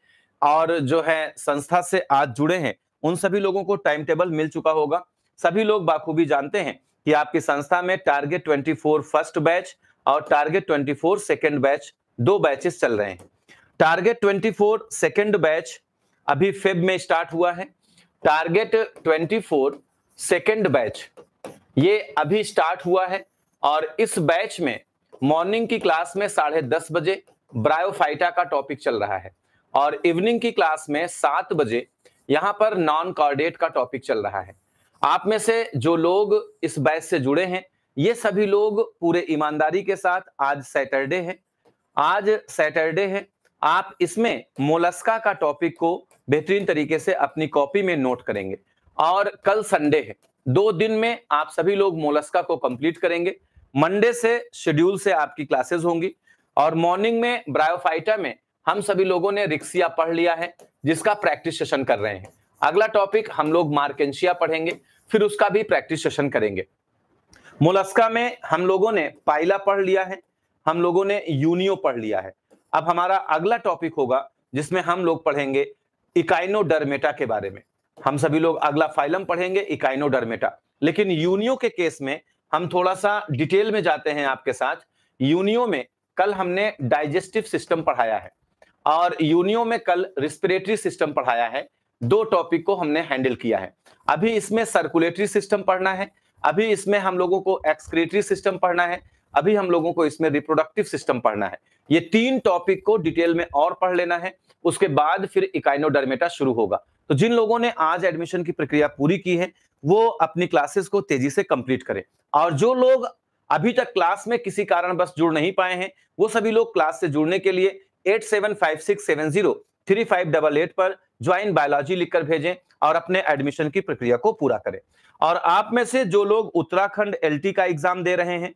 और जो है संस्था से आज जुड़े हैं उन सभी लोगों को टाइम टेबल मिल चुका होगा सभी लोग बाखूबी जानते हैं कि आपकी संस्था में टारगेट फोर फर्स्ट बैच और टारगेट फोर सेकेंड बैच दो बैचेस चल रहे हैं टारगेट फोर सेकेंड बैच अभी फेब में स्टार्ट हुआ है टारगेट 24 सेकंड बैच ये अभी स्टार्ट हुआ है और इस बैच में मॉर्निंग की क्लास में साढ़े दस बजे ब्रायोफाइटा का टॉपिक चल रहा है और इवनिंग की क्लास में सात बजे यहाँ पर नॉन कॉर्डेट का टॉपिक चल रहा है आप में से जो लोग इस बैच से जुड़े हैं ये सभी लोग पूरे ईमानदारी के साथ आज सैटरडे है आज सैटरडे है आप इसमें मोलस्का का टॉपिक को बेहतरीन तरीके से अपनी कॉपी में नोट करेंगे और कल संडे है दो दिन में आप सभी लोग मोलस्का को कंप्लीट करेंगे मंडे से शेड्यूल से आपकी क्लासेस होंगी और मॉर्निंग में ब्रायोफाइटा में हम सभी लोगों ने रिक्सिया पढ़ लिया है जिसका प्रैक्टिस सेशन कर रहे हैं अगला टॉपिक हम लोग मार्केशिया पढ़ेंगे फिर उसका भी प्रैक्टिस सेशन करेंगे मोलस्का में हम लोगों ने पाइला पढ़ लिया है हम लोगों ने यूनियो पढ़ लिया है अब हमारा अगला टॉपिक होगा जिसमें हम लोग पढ़ेंगे इकाइनोडर्मेटा के बारे में हम सभी लोग अगला फाइलम पढ़ेंगे इकाइनोडर्मेटा लेकिन यूनियो के केस में हम थोड़ा सा डिटेल में जाते हैं आपके साथ यूनियो में कल हमने डाइजेस्टिव सिस्टम पढ़ाया है और यूनियो में कल रिस्पिरेटरी सिस्टम पढ़ाया है दो टॉपिक को हमने हैंडल किया है अभी इसमें सर्कुलेटरी सिस्टम पढ़ना है अभी इसमें हम लोगों को एक्सक्रेटरी सिस्टम पढ़ना है अभी हम लोगों को इसमें रिप्रोडक्टिव सिस्टम पढ़ना है ये तीन टॉपिक को डिटेल में और पढ़ लेना है उसके बाद फिर इकाइनोडर्मेटा शुरू होगा तो जिन लोगों ने आज एडमिशन की प्रक्रिया पूरी की है वो अपनी क्लासेस को तेजी से कंप्लीट करें और जो लोग अभी तक क्लास में किसी कारण बस जुड़ नहीं पाए हैं वो सभी लोग क्लास से जुड़ने के लिए eight seven five six seven zero three five double eight पर ज्वाइन बायोलॉजी लिखकर भेजें और अपने एडमिशन की प्रक्रिया को पूरा करें और आप में से जो लोग उत्तराखंड एलटी का एग्जाम दे रहे हैं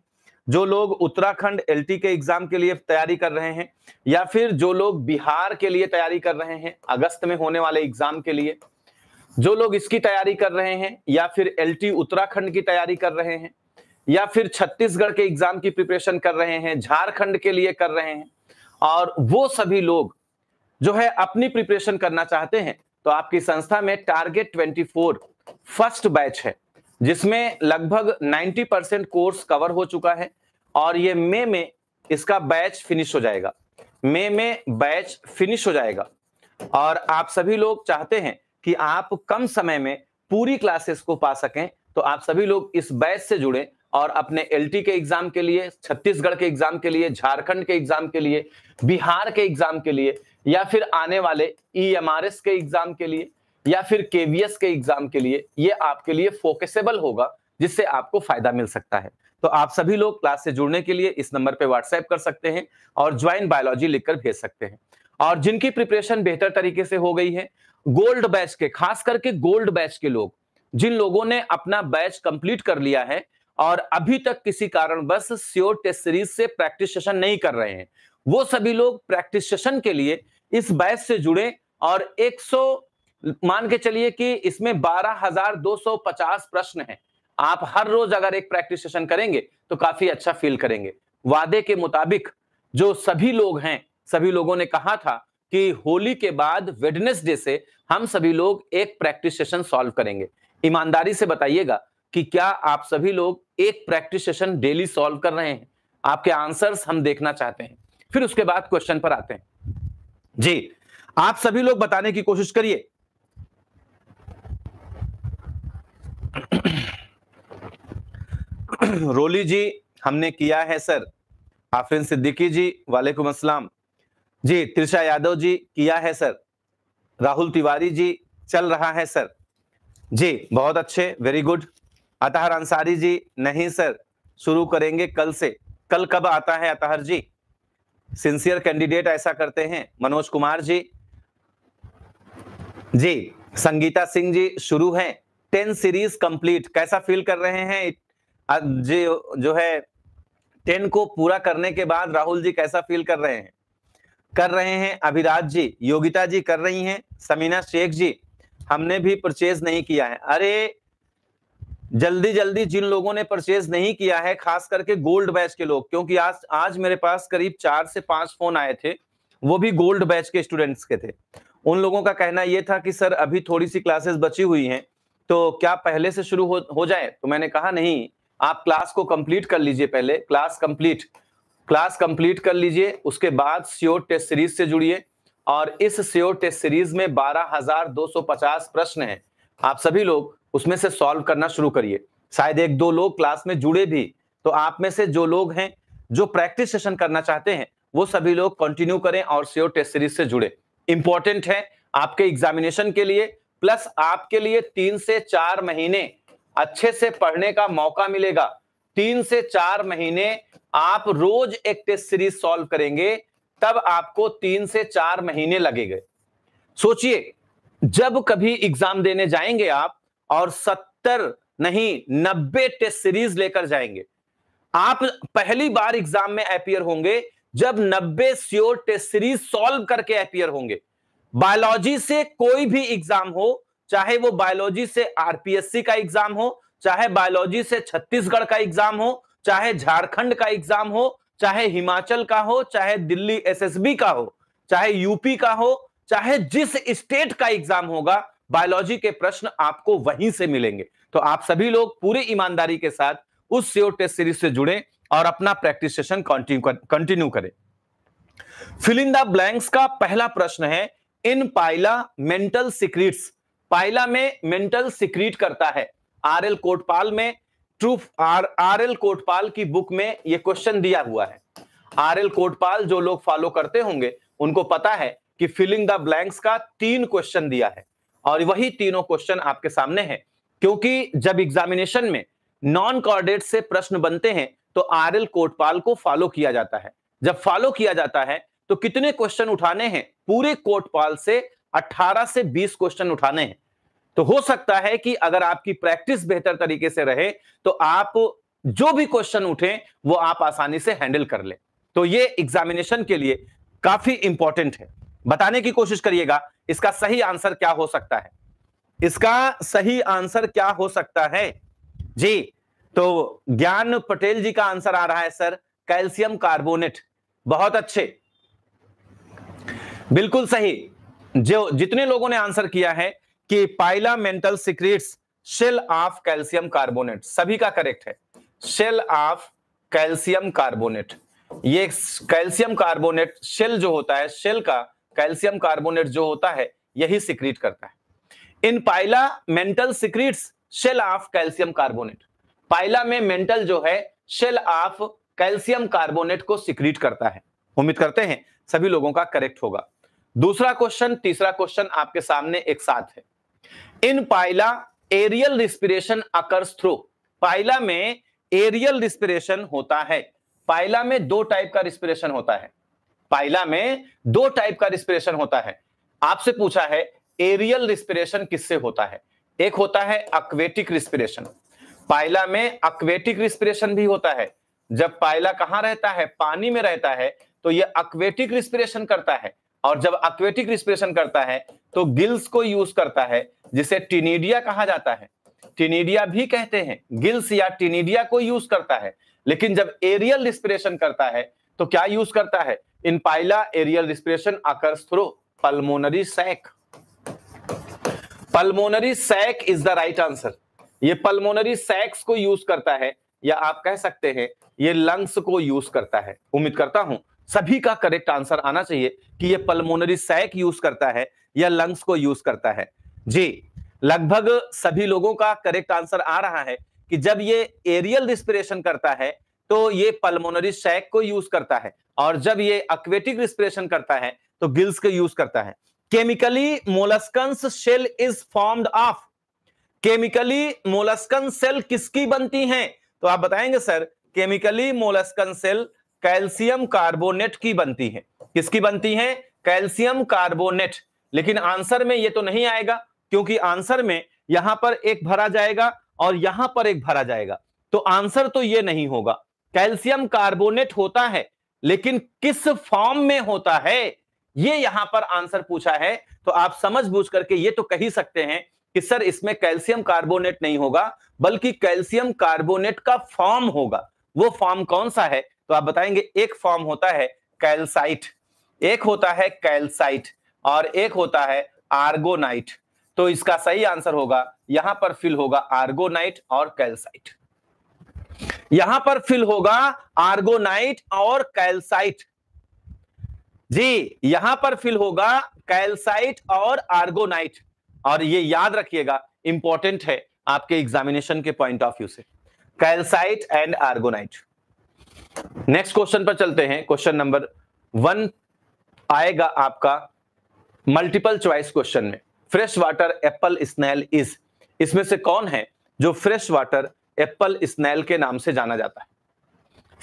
जो लोग उत्तराखंड एलटी के एग्जाम के लिए तैयारी कर रहे हैं या फिर जो लोग बिहार के लिए तैयारी कर रहे हैं अगस्त में होने वाले एग्जाम के लिए जो लोग इसकी तैयारी कर रहे हैं या फिर एलटी उत्तराखंड की तैयारी कर रहे हैं या फिर छत्तीसगढ़ के एग्जाम की प्रिपरेशन कर रहे हैं झारखंड के लिए कर रहे हैं और वो सभी लोग जो है अपनी प्रिपरेशन करना चाहते हैं तो आपकी संस्था में टारगेट ट्वेंटी फर्स्ट बैच है जिसमें लगभग 90 परसेंट कोर्स कवर हो चुका है और ये मई में इसका बैच फिनिश हो जाएगा मई में बैच फिनिश हो जाएगा और आप सभी लोग चाहते हैं कि आप कम समय में पूरी क्लासेस को पा सकें तो आप सभी लोग इस बैच से जुड़े और अपने एलटी के एग्जाम के लिए छत्तीसगढ़ के एग्जाम के लिए झारखंड के एग्जाम के लिए बिहार के एग्जाम के लिए या फिर आने वाले ई के एग्जाम के लिए या फिर केवीएस के एग्जाम के लिए ये आपके लिए फोकसेबल होगा जिससे आपको फायदा मिल सकता है तो आप सभी लोग क्लास से जुड़ने के लिए इस नंबर पर व्हाट्सएप कर सकते हैं और ज्वाइन बायोलॉजी लिखकर भेज सकते हैं और जिनकी प्रिपरेशन बेहतर तरीके से हो गई है गोल्ड बैच के खास करके गोल्ड बैच के लोग जिन लोगों ने अपना बैच कंप्लीट कर लिया है और अभी तक किसी कारणवश स्योर टेस्ट सीरीज से प्रैक्टिस सेशन नहीं कर रहे हैं वो सभी लोग प्रैक्टिस सेशन के लिए इस बैच से जुड़े और मान के चलिए कि इसमें 12,250 प्रश्न हैं आप हर रोज अगर एक प्रैक्टिस सेशन करेंगे तो काफी अच्छा फील करेंगे वादे के मुताबिक जो सभी लोग हैं सभी लोगों ने कहा था कि होली के बाद वेडनेसडे से हम सभी लोग एक प्रैक्टिस सेशन सॉल्व करेंगे ईमानदारी से बताइएगा कि क्या आप सभी लोग एक प्रैक्टिस सेशन डेली सॉल्व कर रहे हैं आपके आंसर्स हम देखना चाहते हैं फिर उसके बाद क्वेश्चन पर आते हैं जी आप सभी लोग बताने की कोशिश करिए (coughs) रोली जी हमने किया है सर आफरीन सिद्दीकी जी वालेकुम असलम जी त्रिषा यादव जी किया है सर राहुल तिवारी जी चल रहा है सर जी बहुत अच्छे वेरी गुड अतहर अंसारी जी नहीं सर शुरू करेंगे कल से कल कब आता है अतहर जी सिंसियर कैंडिडेट ऐसा करते हैं मनोज कुमार जी जी संगीता सिंह जी शुरू है टेन सीरीज कंप्लीट कैसा फील कर रहे हैं जी जो है टेन को पूरा करने के बाद राहुल जी कैसा फील कर रहे हैं कर रहे हैं अभिराज जी योगिता जी कर रही हैं समीना शेख जी हमने भी परचेज नहीं किया है अरे जल्दी जल्दी जिन लोगों ने परचेज नहीं किया है खास करके गोल्ड बैच के लोग क्योंकि आज आज मेरे पास करीब चार से पांच फोन आए थे वो भी गोल्ड बैच के स्टूडेंट्स के थे उन लोगों का कहना यह था कि सर अभी थोड़ी सी क्लासेस बची हुई हैं तो क्या पहले से शुरू हो, हो जाए तो मैंने कहा नहीं आप क्लास को कंप्लीट कर लीजिए पहले क्लास कंप्लीट क्लास कंप्लीट कर लीजिए उसके बाद सियोर टेस्ट सीरीज से जुड़िए और इस सियोर टेस्ट सीरीज में 12,250 प्रश्न हैं आप सभी लोग उसमें से सॉल्व करना शुरू करिए शायद एक दो लोग क्लास में जुड़े भी तो आप में से जो लोग हैं जो प्रैक्टिस सेशन करना चाहते हैं वो सभी लोग कंटिन्यू करें और सियोर टेस्ट सीरीज से जुड़े इंपॉर्टेंट है आपके एग्जामिनेशन के लिए प्लस आपके लिए तीन से चार महीने अच्छे से पढ़ने का मौका मिलेगा तीन से चार महीने आप रोज एक टेस्ट सीरीज सॉल्व करेंगे तब आपको तीन से चार महीने लगेंगे सोचिए जब कभी एग्जाम देने जाएंगे आप और सत्तर नहीं नब्बे टेस्ट सीरीज लेकर जाएंगे आप पहली बार एग्जाम में अपियर होंगे जब नब्बे स्योर टेस्ट सीरीज सॉल्व करके अपियर होंगे बायोलॉजी से कोई भी एग्जाम हो चाहे वो बायोलॉजी से आरपीएससी का एग्जाम हो चाहे बायोलॉजी से छत्तीसगढ़ का एग्जाम हो चाहे झारखंड का एग्जाम हो चाहे हिमाचल का हो चाहे दिल्ली एसएसबी का हो चाहे यूपी का हो चाहे जिस स्टेट का एग्जाम होगा बायोलॉजी के प्रश्न आपको वहीं से मिलेंगे तो आप सभी लोग पूरी ईमानदारी के साथ उस सीओ टेस्ट सीरीज से जुड़े और अपना प्रैक्टिस सेशन कंटिन्यू करें फिलिंदा ब्लैंक्स का पहला प्रश्न है इन पाइला मेंटल सीक्रेट्स पाइला में मेंटल सिक्रीट करता है आर एल कोटपाल में true R R L Kotpal की बुक में यह क्वेश्चन दिया हुआ है आर एल कोटपाल जो लोग फॉलो करते होंगे उनको पता है कि फिलिंग द ब्लैंक्स का तीन क्वेश्चन दिया है और वही तीनों क्वेश्चन आपके सामने हैं क्योंकि जब एग्जामिनेशन में नॉन कॉर्डेट से प्रश्न बनते हैं तो आर एल कोटपाल को फॉलो किया जाता है जब फॉलो किया जाता है तो कितने क्वेश्चन उठाने हैं पूरे कोटपाल से 18 से 20 क्वेश्चन उठाने हैं तो हो सकता है कि अगर आपकी प्रैक्टिस बेहतर तरीके से रहे तो आप जो भी क्वेश्चन उठे वो आप आसानी से हैंडल कर ले तो ये एग्जामिनेशन के लिए काफी इंपॉर्टेंट है बताने की कोशिश करिएगा इसका सही आंसर क्या हो सकता है इसका सही आंसर क्या हो सकता है जी तो ज्ञान पटेल जी का आंसर आ रहा है सर कैल्शियम कार्बोनेट बहुत अच्छे बिल्कुल सही जो जितने लोगों ने आंसर किया है कि Pila mantle secretes shell of calcium carbonate सभी का करेक्ट है शेल ऑफ कैल्शियम कार्बोनेट ये कैल्शियम कार्बोनेट शेल जो होता है शेल का कैल्शियम कार्बोनेट जो होता है यही सिक्रीट करता है in Pila mantle secretes shell of calcium carbonate Pila में मेंटल जो है शेल ऑफ कैल्शियम कार्बोनेट को सिक्रीट करता है उम्मीद करते हैं सभी लोगों का करेक्ट होगा दूसरा क्वेश्चन तीसरा क्वेश्चन आपके सामने एक साथ है in Pila aerial respiration occurs through Pila में एरियल रिस्पिरेशन होता है पाइला में दो टाइप का रिस्पिरेशन होता है पाइला में दो टाइप का रिस्पिरेशन होता है आपसे पूछा है एरियल रिस्पिरेशन किससे होता है एक होता है अक्वेटिक रिस्पिरेशन पाइला में अक्वेटिक रिस्पिरेशन भी होता है जब पाइला कहां रहता है पानी में रहता है तो यह अक्वेटिक रिस्पिरेशन करता है और जब अक्वेटिक रिस्पिरेशन करता है तो गिल्स को यूज करता है जिसे टिनीडिया कहा जाता है टिनीडिया भी कहते हैं गिल्स या टिनीडिया को यूज करता है लेकिन जब एरियल रिस्पिरेशन करता है तो क्या यूज करता है in Pila aerial respiration occurs through pulmonary sac pulmonary sac is the right answer ये पल्मोनरी सैक्स को यूज करता है या आप कह सकते हैं ये लंग्स को यूज करता है उम्मीद करता हूं सभी का करेक्ट आंसर आना चाहिए कि ये पल्मोनरी सैक यूज करता है या लंग्स को यूज करता है जी लगभग सभी लोगों का करेक्ट आंसर आ रहा है कि जब ये एरियल रिस्पिरेशन करता है तो ये पल्मोनरी सैक को यूज करता है और जब ये अक्वेटिक रिस्पिरेशन करता है तो गिल्स को यूज करता है chemically molluscans shell is formed of chemically molluscan shell किसकी बनती हैं तो आप बताएंगे sir chemically molluscan shell calcium carbonate की बनती है किसकी बनती है कैल्शियम कार्बोनेट लेकिन आंसर में ये तो नहीं आएगा क्योंकि आंसर में यहां पर एक भरा जाएगा और यहां पर एक भरा जाएगा तो आंसर तो ये नहीं होगा कैल्शियम कार्बोनेट होता है लेकिन किस फॉर्म में होता है ये यहां पर आंसर पूछा है तो आप समझ बूझ करके ये तो कह ही सकते हैं कि सर इसमें कैल्शियम कार्बोनेट नहीं होगा बल्कि कैल्शियम कार्बोनेट का फॉर्म होगा वो फॉर्म कौन सा है तो आप बताएंगे एक फॉर्म होता है कैल्साइट एक होता है कैल्साइट और एक होता है आर्गोनाइट तो इसका सही आंसर होगा यहां पर फिल होगा आर्गोनाइट और कैल्साइट यहां पर फिल होगा आर्गोनाइट और कैल्साइट जी यहां पर फिल होगा कैल्साइट और आर्गोनाइट और ये याद रखिएगा इंपॉर्टेंट है आपके एग्जामिनेशन के पॉइंट ऑफ व्यू से calcite and aragonite next question पर चलते हैं क्वेश्चन नंबर वन आएगा आपका मल्टीपल चॉइस क्वेश्चन में fresh water apple snail is इसमें से कौन है जो फ्रेश वाटर एप्पल स्नैल के नाम से जाना जाता है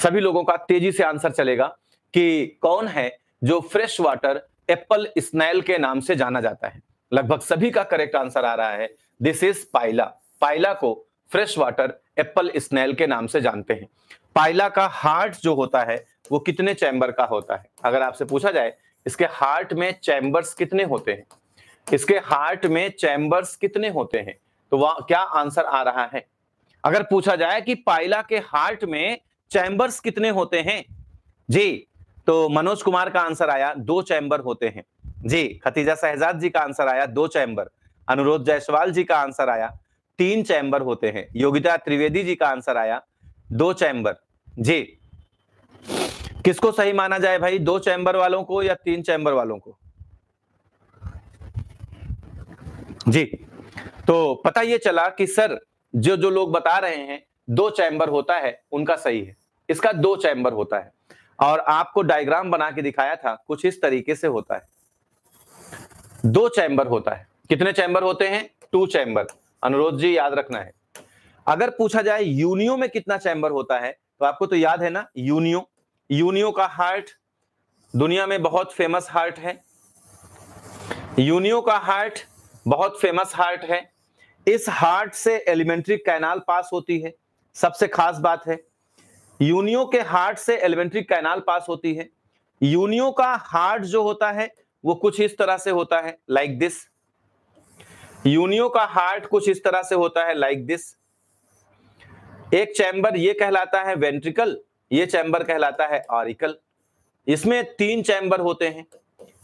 सभी लोगों का तेजी से आंसर चलेगा कि कौन है जो फ्रेश वाटर एप्पल स्नैल के नाम से जाना जाता है लगभग सभी का करेक्ट आंसर आ रहा है दिस इज पाइला पाइला को फ्रेश वाटर एप्पल स्नैल के नाम से जानते हैं पाइला का हार्ट जो होता है वो कितने चैम्बर का होता है अगर आपसे पूछा जाए इसके हार्ट में चैम्बर्स कितने होते हैं इसके हार्ट में चैम्बर्स कितने होते हैं तो वह क्या आंसर आ रहा है अगर पूछा जाए कि पाइला के हार्ट में चैम्बर्स कितने होते हैं जी तो मनोज कुमार का आंसर आया दो चैम्बर होते हैं जी खतीजा शहजाद जी का आंसर आया दो चैम्बर अनुरोध जायसवाल जी का आंसर आया तीन चैम्बर होते हैं योगिता त्रिवेदी जी का आंसर आया दो चैम्बर जी किसको सही माना जाए भाई दो चैंबर वालों को या तीन चैंबर वालों को जी तो पता ये चला कि सर जो जो लोग बता रहे हैं दो चैंबर होता है उनका सही है इसका दो चैंबर होता है और आपको डायग्राम बना के दिखाया था कुछ इस तरीके से होता है दो चैंबर होता है कितने चैंबर होते हैं टू चैम्बर अनुरोध जी याद रखना है अगर पूछा जाए यूनियो में कितना चैम्बर होता है तो आपको तो याद है ना यूनियो यूनियो का हार्ट दुनिया में बहुत फेमस हार्ट है यूनियो का हार्ट बहुत फेमस हार्ट है इस हार्ट से एलिमेंट्री कैनाल पास होती है सबसे खास बात है यूनियो के हार्ट से एलिमेंट्री कैनाल पास होती है यूनियो का हार्ट जो होता है वो कुछ इस तरह से होता है लाइक like दिस यूनियो का हार्ट कुछ इस तरह से होता है लाइक like दिस एक चैम्बर ये कहलाता है वेंट्रिकल ये चैम्बर कहलाता है ऑरिकल इसमें तीन चैम्बर होते हैं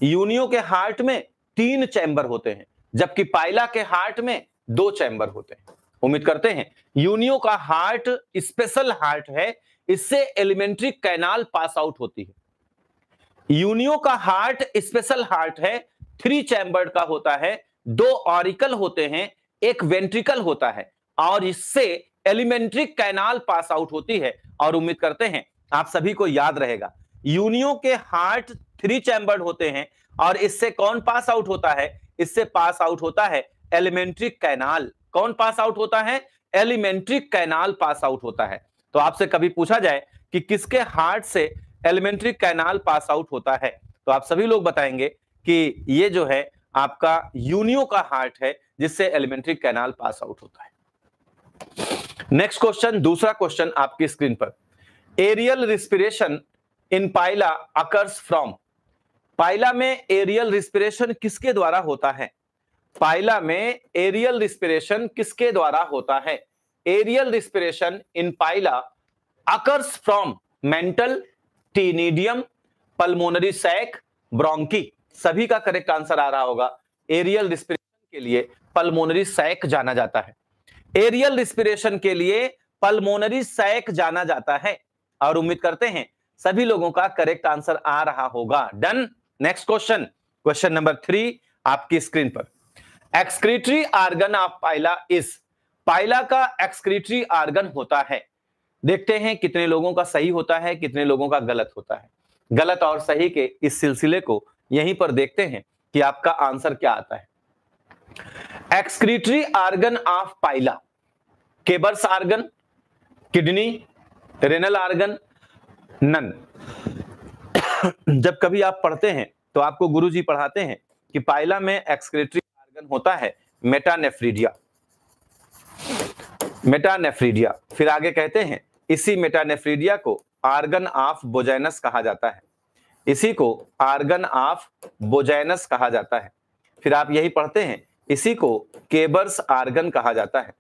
यूनियो के हार्ट में तीन चैम्बर होते हैं जबकि पाइला के हार्ट में दो चैम्बर होते हैं उम्मीद करते हैं यूनियो का हार्ट स्पेशल हार्ट है इससे एलिमेंट्री कैनाल पास आउट होती है यूनियो का हार्ट स्पेशल हार्ट है थ्री चैम्बर का होता है दो ऑरिकल होते हैं एक वेंट्रिकल होता है और इससे एलिमेंट्री कैनाल पास आउट होती है और उम्मीद करते हैं आप सभी को याद रहेगा यूनियो के हार्ट थ्री चैम्बर्ड होते हैं और इससे कौन पास आउट होता है इससे पास आउट होता है एलिमेंट्री कैनाल कौन पास आउट होता है एलिमेंट्री कैनाल पास आउट होता है तो आपसे कभी पूछा जाए कि किसके हार्ट से एलिमेंट्री कैनाल पास आउट होता है तो आप सभी लोग बताएंगे कि ये जो है आपका यूनियो का हार्ट है जिससे एलिमेंट्री कैनाल पास आउट होता है नेक्स्ट क्वेश्चन दूसरा क्वेश्चन आपकी स्क्रीन पर aerial respiration in Pila occurs from Pila में एरियल रिस्पिरेशन किसके द्वारा होता है पाइला में एरियल रिस्पिरेशन किसके द्वारा होता है aerial respiration in Pila occurs from mantle ctenidium pulmonary sac bronchi सभी का करेक्ट आंसर आ रहा होगा एरियल रिस्पिरेशन के लिए पल्मोनरी सैक जाना जाता है एरियल रिस्पिरेशन के लिए पल्मोनरी सैक जाना जाता है और उम्मीद करते हैं सभी लोगों का करेक्ट आंसर आ रहा होगा done next question question number three आपकी स्क्रीन पर एक्सक्रीटरी आर्गन ऑफ पाइला इस पाइला का एक्सक्रीटरी आर्गन होता है देखते हैं कितने लोगों का सही होता है कितने लोगों का गलत होता है गलत और सही के इस सिलसिले को यहीं पर देखते हैं कि आपका आंसर क्या आता है excretory organ of Pila Keber's organ kidney renal organ none जब कभी आप पढ़ते हैं तो आपको गुरुजी पढ़ाते हैं कि पाइला में एक्सक्रीटरी आर्गन होता है मेटानेफ्रीडिया मेटानेफ्रीडिया फिर आगे कहते हैं इसी मेटानेफ्रीडिया को आर्गन ऑफ बोजेनस कहा जाता है इसी को आर्गन ऑफ बोजेनस कहा जाता है फिर आप यही पढ़ते हैं इसी को केबर्स आर्गन कहा जाता है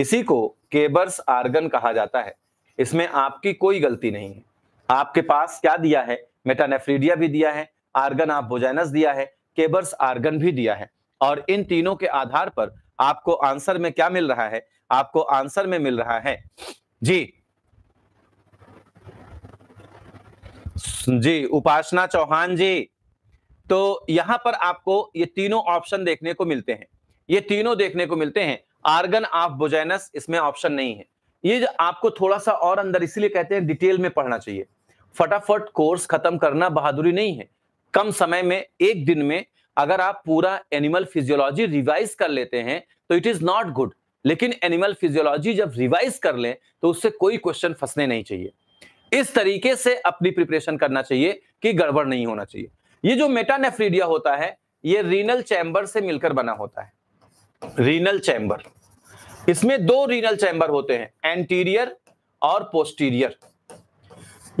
इसी को केबर्स आर्गन कहा जाता है इसमें आपकी कोई गलती नहीं है आपके पास क्या दिया है मेटानेफ्रीडिया भी दिया है आर्गन आप बोजाइनस दिया है केबर्स आर्गन भी दिया है और इन तीनों के आधार पर आपको आंसर में क्या मिल रहा है आपको आंसर में मिल रहा है जी जी उपासना चौहान जी तो यहां पर आपको ये तीनों ऑप्शन देखने को मिलते हैं ये तीनों देखने को मिलते हैं आर्गन ऑफ बोजेनस इसमें ऑप्शन नहीं है ये आपको थोड़ा सा और अंदर इसीलिए कहते हैं डिटेल में पढ़ना चाहिए फटाफट कोर्स खत्म करना बहादुरी नहीं है कम समय में एक दिन में अगर आप पूरा एनिमल फिजियोलॉजी रिवाइज कर लेते हैं तो इट इज नॉट गुड लेकिन एनिमल फिजियोलॉजी जब रिवाइज कर लें तो उससे कोई क्वेश्चन फंसने नहीं चाहिए इस तरीके से अपनी प्रिपरेशन करना चाहिए कि गड़बड़ नहीं होना चाहिए ये जो मेटानेफ्रीडिया होता है ये रीनल चैम्बर से मिलकर बना होता है रीनल चैम्बर इसमें दो रीनल चैम्बर होते हैं एंटीरियर और पोस्टीरियर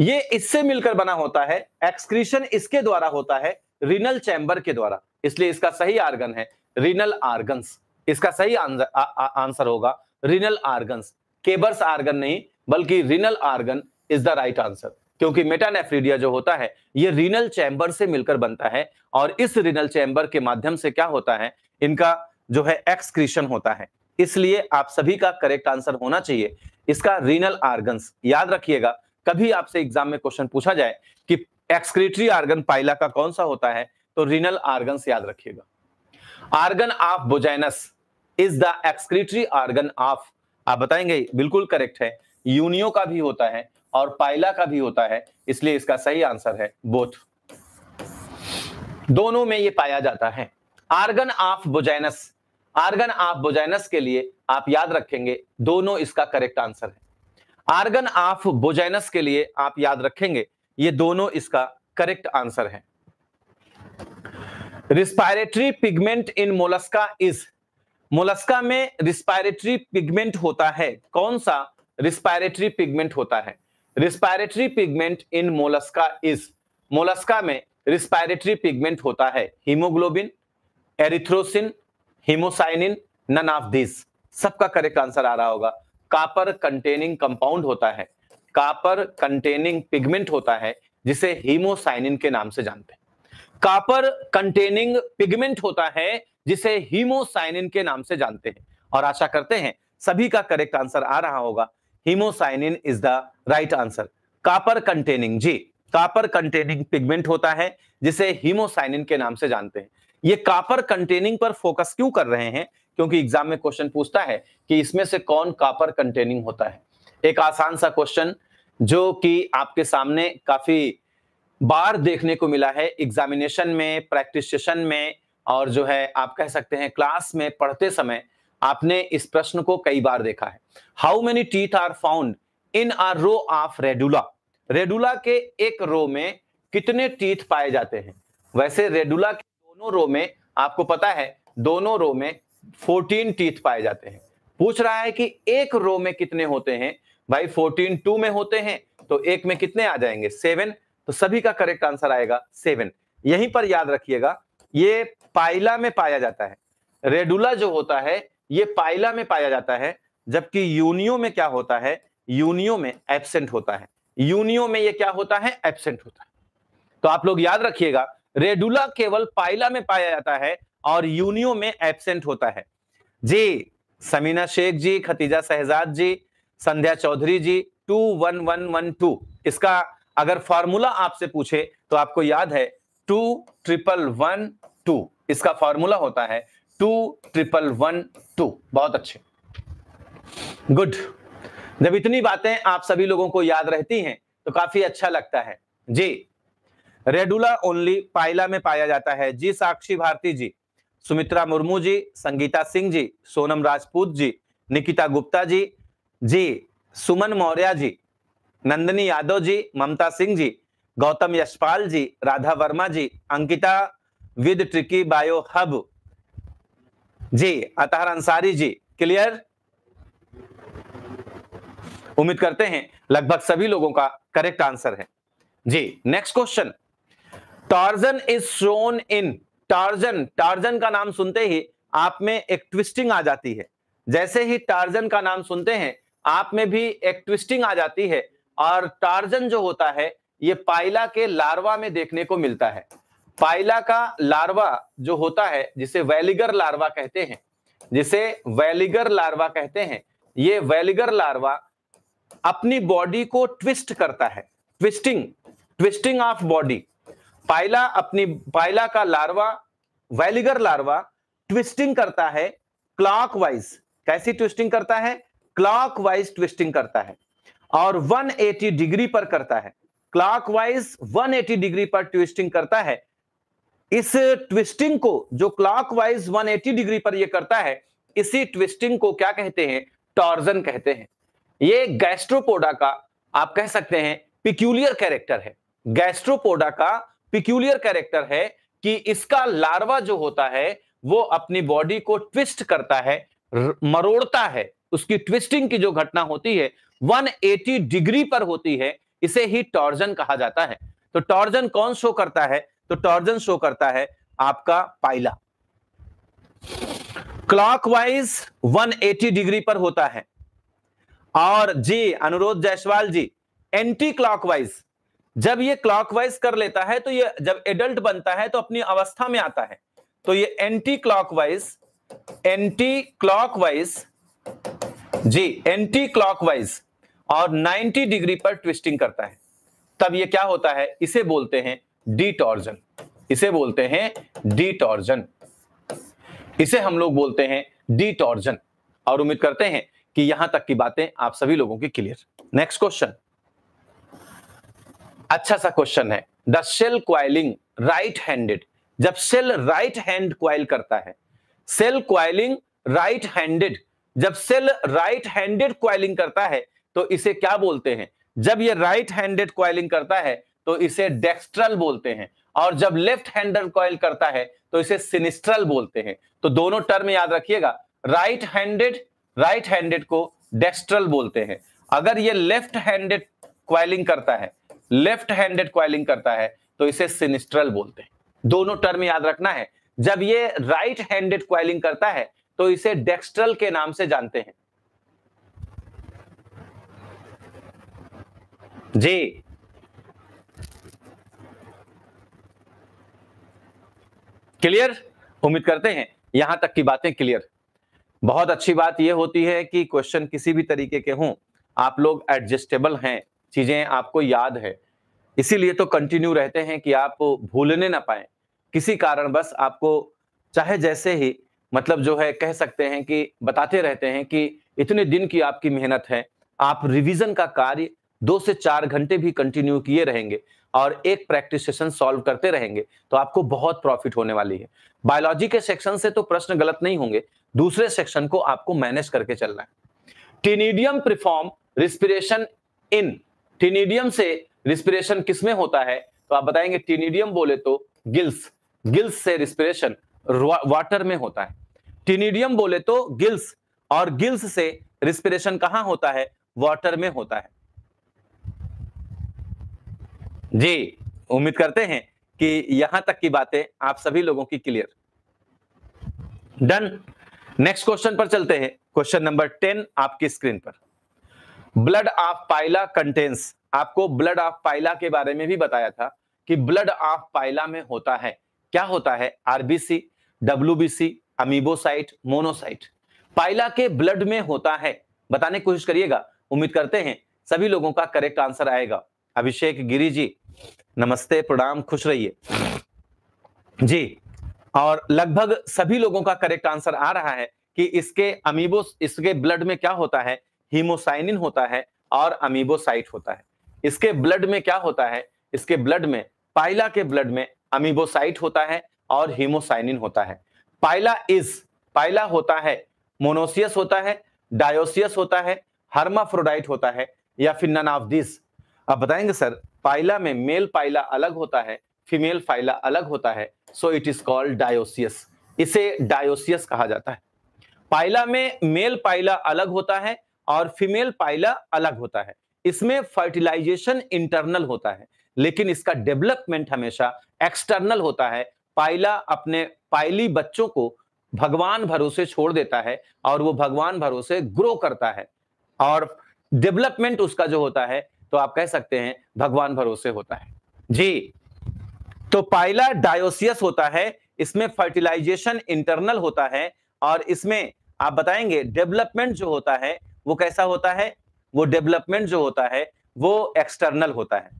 ये इससे मिलकर बना होता है एक्सक्रीशन इसके द्वारा होता है रीनल चैम्बर के द्वारा इसलिए इसका सही आर्गन है रीनल आर्गन्स इसका सही आंसर होगा रीनल आर्गन्स केबर्स आर्गन नहीं बल्कि renal organ is the right answer क्योंकि मेटानेफ्रीडिया जो होता है ये रीनल चैम्बर से मिलकर बनता है और इस रीनल चैम्बर के माध्यम से क्या होता है इनका जो है एक्सक्रीशन होता है इसलिए आप सभी का करेक्ट आंसर होना चाहिए इसका रीनल आर्गन्स याद रखिएगा कभी आपसे एग्जाम में क्वेश्चन पूछा जाए कि एक्सक्रीटरी आर्गन पाइला का कौन सा होता है तो रीनल आर्गन्स याद रखिएगा organ of Bojanus is the excretory organ of आप बताएंगे बिल्कुल करेक्ट है यूनियो का भी होता है और पाइला का भी होता है इसलिए इसका सही आंसर है बोथ दोनों में ये पाया जाता है organ of Bojanus organ of Bojanus के लिए आप याद रखेंगे दोनों इसका करेक्ट आंसर है आर्गन ऑफ बोजैनस के लिए आप याद रखेंगे ये दोनों इसका करेक्ट आंसर है respiratory pigment in Mollusca is Mollusca में रिस्पायरेटरी पिगमेंट होता है कौन सा रिस्पायरेटरी पिगमेंट होता है respiratory pigment in Mollusca is Mollusca में रिस्पायरेटरी पिगमेंट होता है haemoglobin erythrocin haemocyanin none of this सबका करेक्ट आंसर आ रहा होगा कापर कंटेनिंग कंपाउंड होता है कापर कंटेनिंग पिगमेंट होता है जिसे हीमोसाइनिन के नाम से जानते हैं कापर कंटेनिंग पिगमेंट होता है जिसे हीमोसाइनिन के नाम से जानते हैं और आशा करते हैं सभी का करेक्ट आंसर आ रहा होगा haemocyanin is the right answer copper containing जी कापर कंटेनिंग पिगमेंट होता है जिसे हीमोसाइनिन के नाम से जानते हैं ये कापर कंटेनिंग पर फोकस क्यों कर रहे हैं क्योंकि एग्जाम में क्वेश्चन पूछता है कि इसमें से कौन कापर कंटेनिंग होता है एक आसान सा क्वेश्चन जो कि आपके सामने काफी बार देखने को मिला है एग्जामिनेशन में प्रैक्टिस सेशन में और जो है आप कह सकते हैं क्लास में पढ़ते समय आपने इस प्रश्न को कई बार देखा है how many teeth are found in are row of radula radula के एक रो में कितने टीथ पाए जाते हैं वैसे रेडुला के दोनों रो में आपको पता है दोनों रो में 14 टीथ पाए जाते हैं पूछ रहा है कि एक रो में कितने होते हैं भाई 14 टू में होते हैं तो एक में कितने आ जाएंगे सेवन तो सभी का करेक्ट आंसर आएगा सेवन यहीं पर याद रखिएगा ये पाइला में पाया जाता है रेडुला जो होता है ये पाइला में पाया जाता है जबकि यूनियो में क्या होता है यूनियो में एबसेंट होता है यूनियो में ये क्या होता है एबसेंट होता है तो आप लोग याद रखिएगा रेडुला केवल पाइला में पाया जाता है और यूनियो में एबसेंट होता है जी Samina Shaikh ji Khatija Shahzad ji Sandhya Chaudhary ji two one one one two इसका अगर फॉर्मूला आपसे पूछे तो आपको याद है टू ट्रिपल वन टू इसका फॉर्मूला होता है टू ट्रिपल वन टू बहुत अच्छे गुड जब इतनी बातें आप सभी लोगों को याद रहती हैं तो काफी अच्छा लगता है जी रेडुला ओनली पायला में पाया जाता है जी Sakshi Bharti ji Sumitra Murmu ji Sangeeta Singh ji Sonam Rajput ji Nikita Gupta ji ji Suman Maurya ji Nandni Yadav ji Mamta Singh ji Gautam Yashpal ji Radha Verma ji Ankita with Tricky Bio Hub ji Athar Ansari ji clear उम्मीद करते हैं लगभग सभी लोगों का करेक्ट आंसर है जी next question torsion is shown in torsion torsion का नाम सुनते ही आप में एक ट्विस्टिंग आ जाती है जैसे ही टार्जन का नाम सुनते हैं आप में भी एक ट्विस्टिंग आ जाती है और टार्जन जो होता है ये पाइला के लार्वा में देखने को मिलता है पाइला का लार्वा जो होता है जिसे वैलिगर लार्वा कहते हैं जिसे वैलिगर लार्वा कहते हैं ये वैलिगर लार्वा अपनी बॉडी को ट्विस्ट करता है twisting twisting of body Pila अपनी पाइला का लार्वा वैलिगर लार्वा ट्विस्टिंग करता है क्लॉकवाइज कैसी ट्विस्टिंग करता है क्लॉकवाइज ट्विस्टिंग करता है और 180 डिग्री पर करता है क्लॉकवाइज 180 डिग्री पर ट्विस्टिंग करता है इस ट्विस्टिंग को जो क्लॉकवाइज 180 डिग्री पर ये करता है इसी ट्विस्टिंग को क्या कहते हैं टॉर्जन कहते हैं ये गैस्ट्रोपोडा का आप कह सकते हैं पिक्यूलियर कैरेक्टर है गैस्ट्रोपोडा का पिक्यूलियर कैरेक्टर है कि इसका लार्वा जो होता है वो अपनी बॉडी को ट्विस्ट करता है मरोड़ता है उसकी ट्विस्टिंग की जो घटना होती है 180 डिग्री पर होती है इसे ही टॉर्जन कहा जाता है तो टॉर्जन कौन शो करता है तो टॉर्जन शो करता है आपका पाइला क्लॉकवाइज 180 डिग्री पर होता है और जी अनुरोध जायसवाल जी एंटी क्लॉकवाइज जब ये क्लॉकवाइज कर लेता है तो ये जब एडल्ट बनता है तो अपनी अवस्था में आता है तो ये एंटी क्लॉकवाइज एंटी क्लॉकवाइज जी एंटी क्लॉकवाइज और 90 डिग्री पर ट्विस्टिंग करता है तब ये क्या होता है इसे बोलते हैं डिटॉर्जन इसे बोलते हैं डिटॉर्जन इसे हम लोग बोलते हैं डिटॉर्जन और उम्मीद करते हैं कि यहां तक की बातें आप सभी लोगों की क्लियर नेक्स्ट क्वेश्चन अच्छा सा क्वेश्चन है the shell coiling right handed जब सेल राइट हैंड क्वाइल करता है सेल क्वाइलिंग राइट हैंडेड जब सेल राइट हैंडेड क्वाइलिंग करता है तो इसे क्या बोलते हैं जब ये राइट हैंडेड क्वाइलिंग करता है तो इसे डेक्स्ट्रल बोलते हैं और जब लेफ्ट हैंडर कॉयल करता है तो इसे सिनिस्ट्रल बोलते हैं तो दोनों टर्म याद रखिएगा राइट हैंडेड राइट हैंडेड को डेक्स्ट्रल बोलते हैं अगर ये लेफ्ट हैंडेड क्वाइलिंग करता है लेफ्ट हैंडेड क्वाइलिंग करता है तो इसे सिनिस्ट्रल बोलते हैं दोनों टर्म याद रखना है जब ये राइट हैंडेड क्वाइलिंग करता है तो इसे डेक्स्ट्रल के नाम से जानते हैं जी क्लियर उम्मीद करते हैं यहां तक की बातें क्लियर बहुत अच्छी बात यह होती है कि क्वेश्चन किसी भी तरीके के हों आप लोग एडजस्टेबल हैं चीजें आपको याद है इसीलिए तो कंटिन्यू रहते हैं कि आप भूलने ना पाए किसी कारण बस आपको चाहे जैसे ही मतलब जो है कह सकते हैं कि बताते रहते हैं कि इतने दिन की आपकी मेहनत है आप रिवीजन का कार्य दो से चार घंटे भी कंटिन्यू किए रहेंगे और एक प्रैक्टिस सेशन सॉल्व करते रहेंगे तो आपको बहुत प्रॉफिट होने वाली है बायोलॉजी के सेक्शन से तो प्रश्न गलत नहीं होंगे दूसरे सेक्शन को आपको मैनेज करके चलना है टीनिडियम प्रिफॉर्म रिस्पिरेशन इन टीनिडियम से रिस्पिरेशन किसमें होता है तो आप बताएंगे टीनिडियम बोले तो गिल्स गिल्स से रिस्पिरेशन वाटर में होता है टीनिडियम बोले तो गिल्स और गिल्स से रिस्पिरेशन कहां होता है वाटर में होता है जी उम्मीद करते हैं कि यहां तक की बातें आप सभी लोगों की क्लियर डन नेक्स्ट क्वेश्चन पर चलते हैं क्वेश्चन नंबर टेन आपकी स्क्रीन पर ब्लड ऑफ पाइला कंटेंस आपको ब्लड ऑफ पाइला के बारे में भी बताया था कि ब्लड ऑफ पाइला में होता है क्या होता है RBC WBC amoebocyte monocyte Pila के ब्लड में होता है बताने की कोशिश करिएगा उम्मीद करते हैं सभी लोगों का करेक्ट आंसर आएगा अभिषेक गिरी जी नमस्ते प्रणाम खुश रहिए जी और लगभग सभी लोगों का करेक्ट आंसर आ रहा है कि इसके अमीबो इसके ब्लड में क्या होता है हीमोसाइनिन होता है और अमीबोसाइट होता है इसके ब्लड में क्या होता है इसके ब्लड में पाइला के ब्लड में अमीबोसाइट होता है और हीमोसाइनिन होता है पाइला इज पाइला होता है मोनोसियस होता है डायोसियस होता है हर्माफ्रोडाइट होता है या फिर नन ऑफ दिस आप बताएंगे सर पाइला में मेल पाइला अलग होता है फीमेल फाइला अलग होता है so it is called dioecious इसे डायोसियस कहा जाता है पाइला में मेल पाइला अलग होता है और फीमेल पाइला अलग होता है इसमें फर्टिलाइजेशन इंटरनल होता है लेकिन इसका डेवलपमेंट हमेशा एक्सटर्नल होता है पाइला अपने पायली बच्चों को भगवान भरोसे छोड़ देता है और वो भगवान भरोसे ग्रो करता है और डेवलपमेंट उसका जो होता है तो आप कह सकते हैं भगवान भरोसे होता है जी तो पाइला डायोसियस होता है इसमें फर्टिलाइजेशन इंटरनल होता है और इसमें आप बताएंगे डेवलपमेंट जो होता है वो कैसा होता है वो डेवलपमेंट जो होता है वो एक्सटर्नल होता है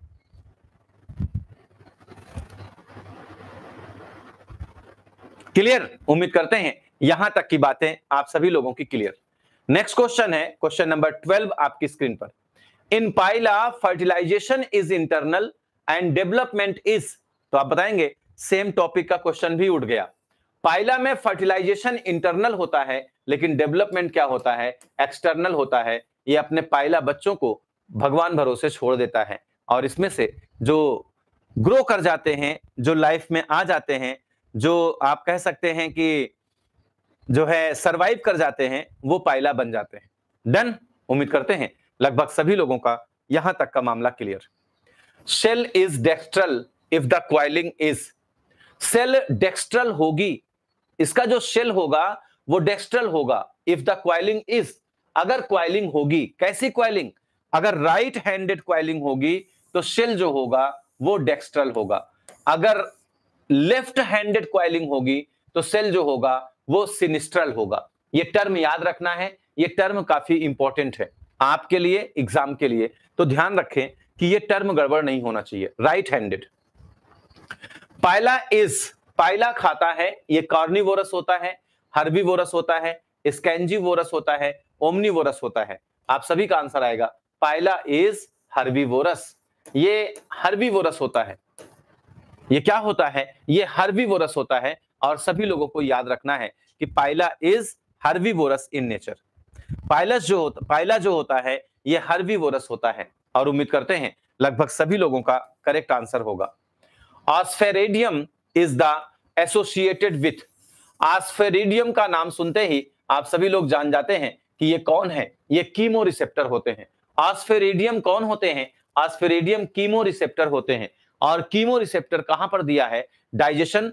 क्लियर उम्मीद करते हैं यहां तक की बातें आप सभी लोगों की क्लियर नेक्स्ट क्वेश्चन है क्वेश्चन नंबर ट्वेल्व आपकी स्क्रीन पर in Pila fertilisation is internal and development is तो आप बताएंगे सेम टॉपिक का क्वेश्चन भी उठ गया पाइला में फर्टिलाइजेशन इंटरनल होता है लेकिन डेवलपमेंट क्या होता है एक्सटर्नल होता है ये अपने पाइला बच्चों को भगवान भरोसे छोड़ देता है और इसमें से जो ग्रो कर जाते हैं जो लाइफ में आ जाते हैं जो आप कह सकते हैं कि जो है सरवाइव कर जाते हैं वो पाइला बन जाते हैं डन उम्मीद करते हैं लगभग सभी लोगों का यहां तक का मामला clear shell is dextral if the coiling is shell dextral होगी इसका जो सेल होगा वो डेक्स्ट्रल होगा इफ द क्वाइलिंग इज अगर क्वाइलिंग होगी कैसी क्वाइलिंग अगर राइट हैंडेड क्वाइलिंग होगी तो सेल जो होगा वो डेक्स्ट्रल होगा अगर लेफ्ट हैंडेड क्वाइलिंग होगी तो सेल जो होगा वो सिनिस्ट्रल होगा ये टर्म याद रखना है ये टर्म काफी इंपॉर्टेंट है आपके लिए एग्जाम के लिए तो ध्यान रखें कि ये टर्म गड़बड़ नहीं होना चाहिए राइट हैंडेड पायला इज पायला खाता है ये कार्निवोरस होता है हर्बीवोरस होता है स्कैनजी होता है ओमनी होता है आप सभी का आंसर आएगा पायला इज हर्बीवोरस ये हर्बीवोरस होता है ये क्या होता है ये हर्बीवोरस होता है और सभी लोगों को याद रखना है कि Pila is herbivorous in nature पायलस जो पायला जो होता है ये वोरस होता है और उम्मीद करते हैं लगभग सभी लोगों का करेक्ट आंसर होगा osphradium is the associated with osphradium का नाम सुनते ही आप सभी लोग जान जाते हैं कि ये कौन है ये कीमो रिसेप्टर होते हैं ऑस्फेरेडियम कौन होते हैं ऑस्फेरेडियम कीमो रिसेप्टर होते हैं और कीमो रिसेप्टर कहां पर दिया है digestion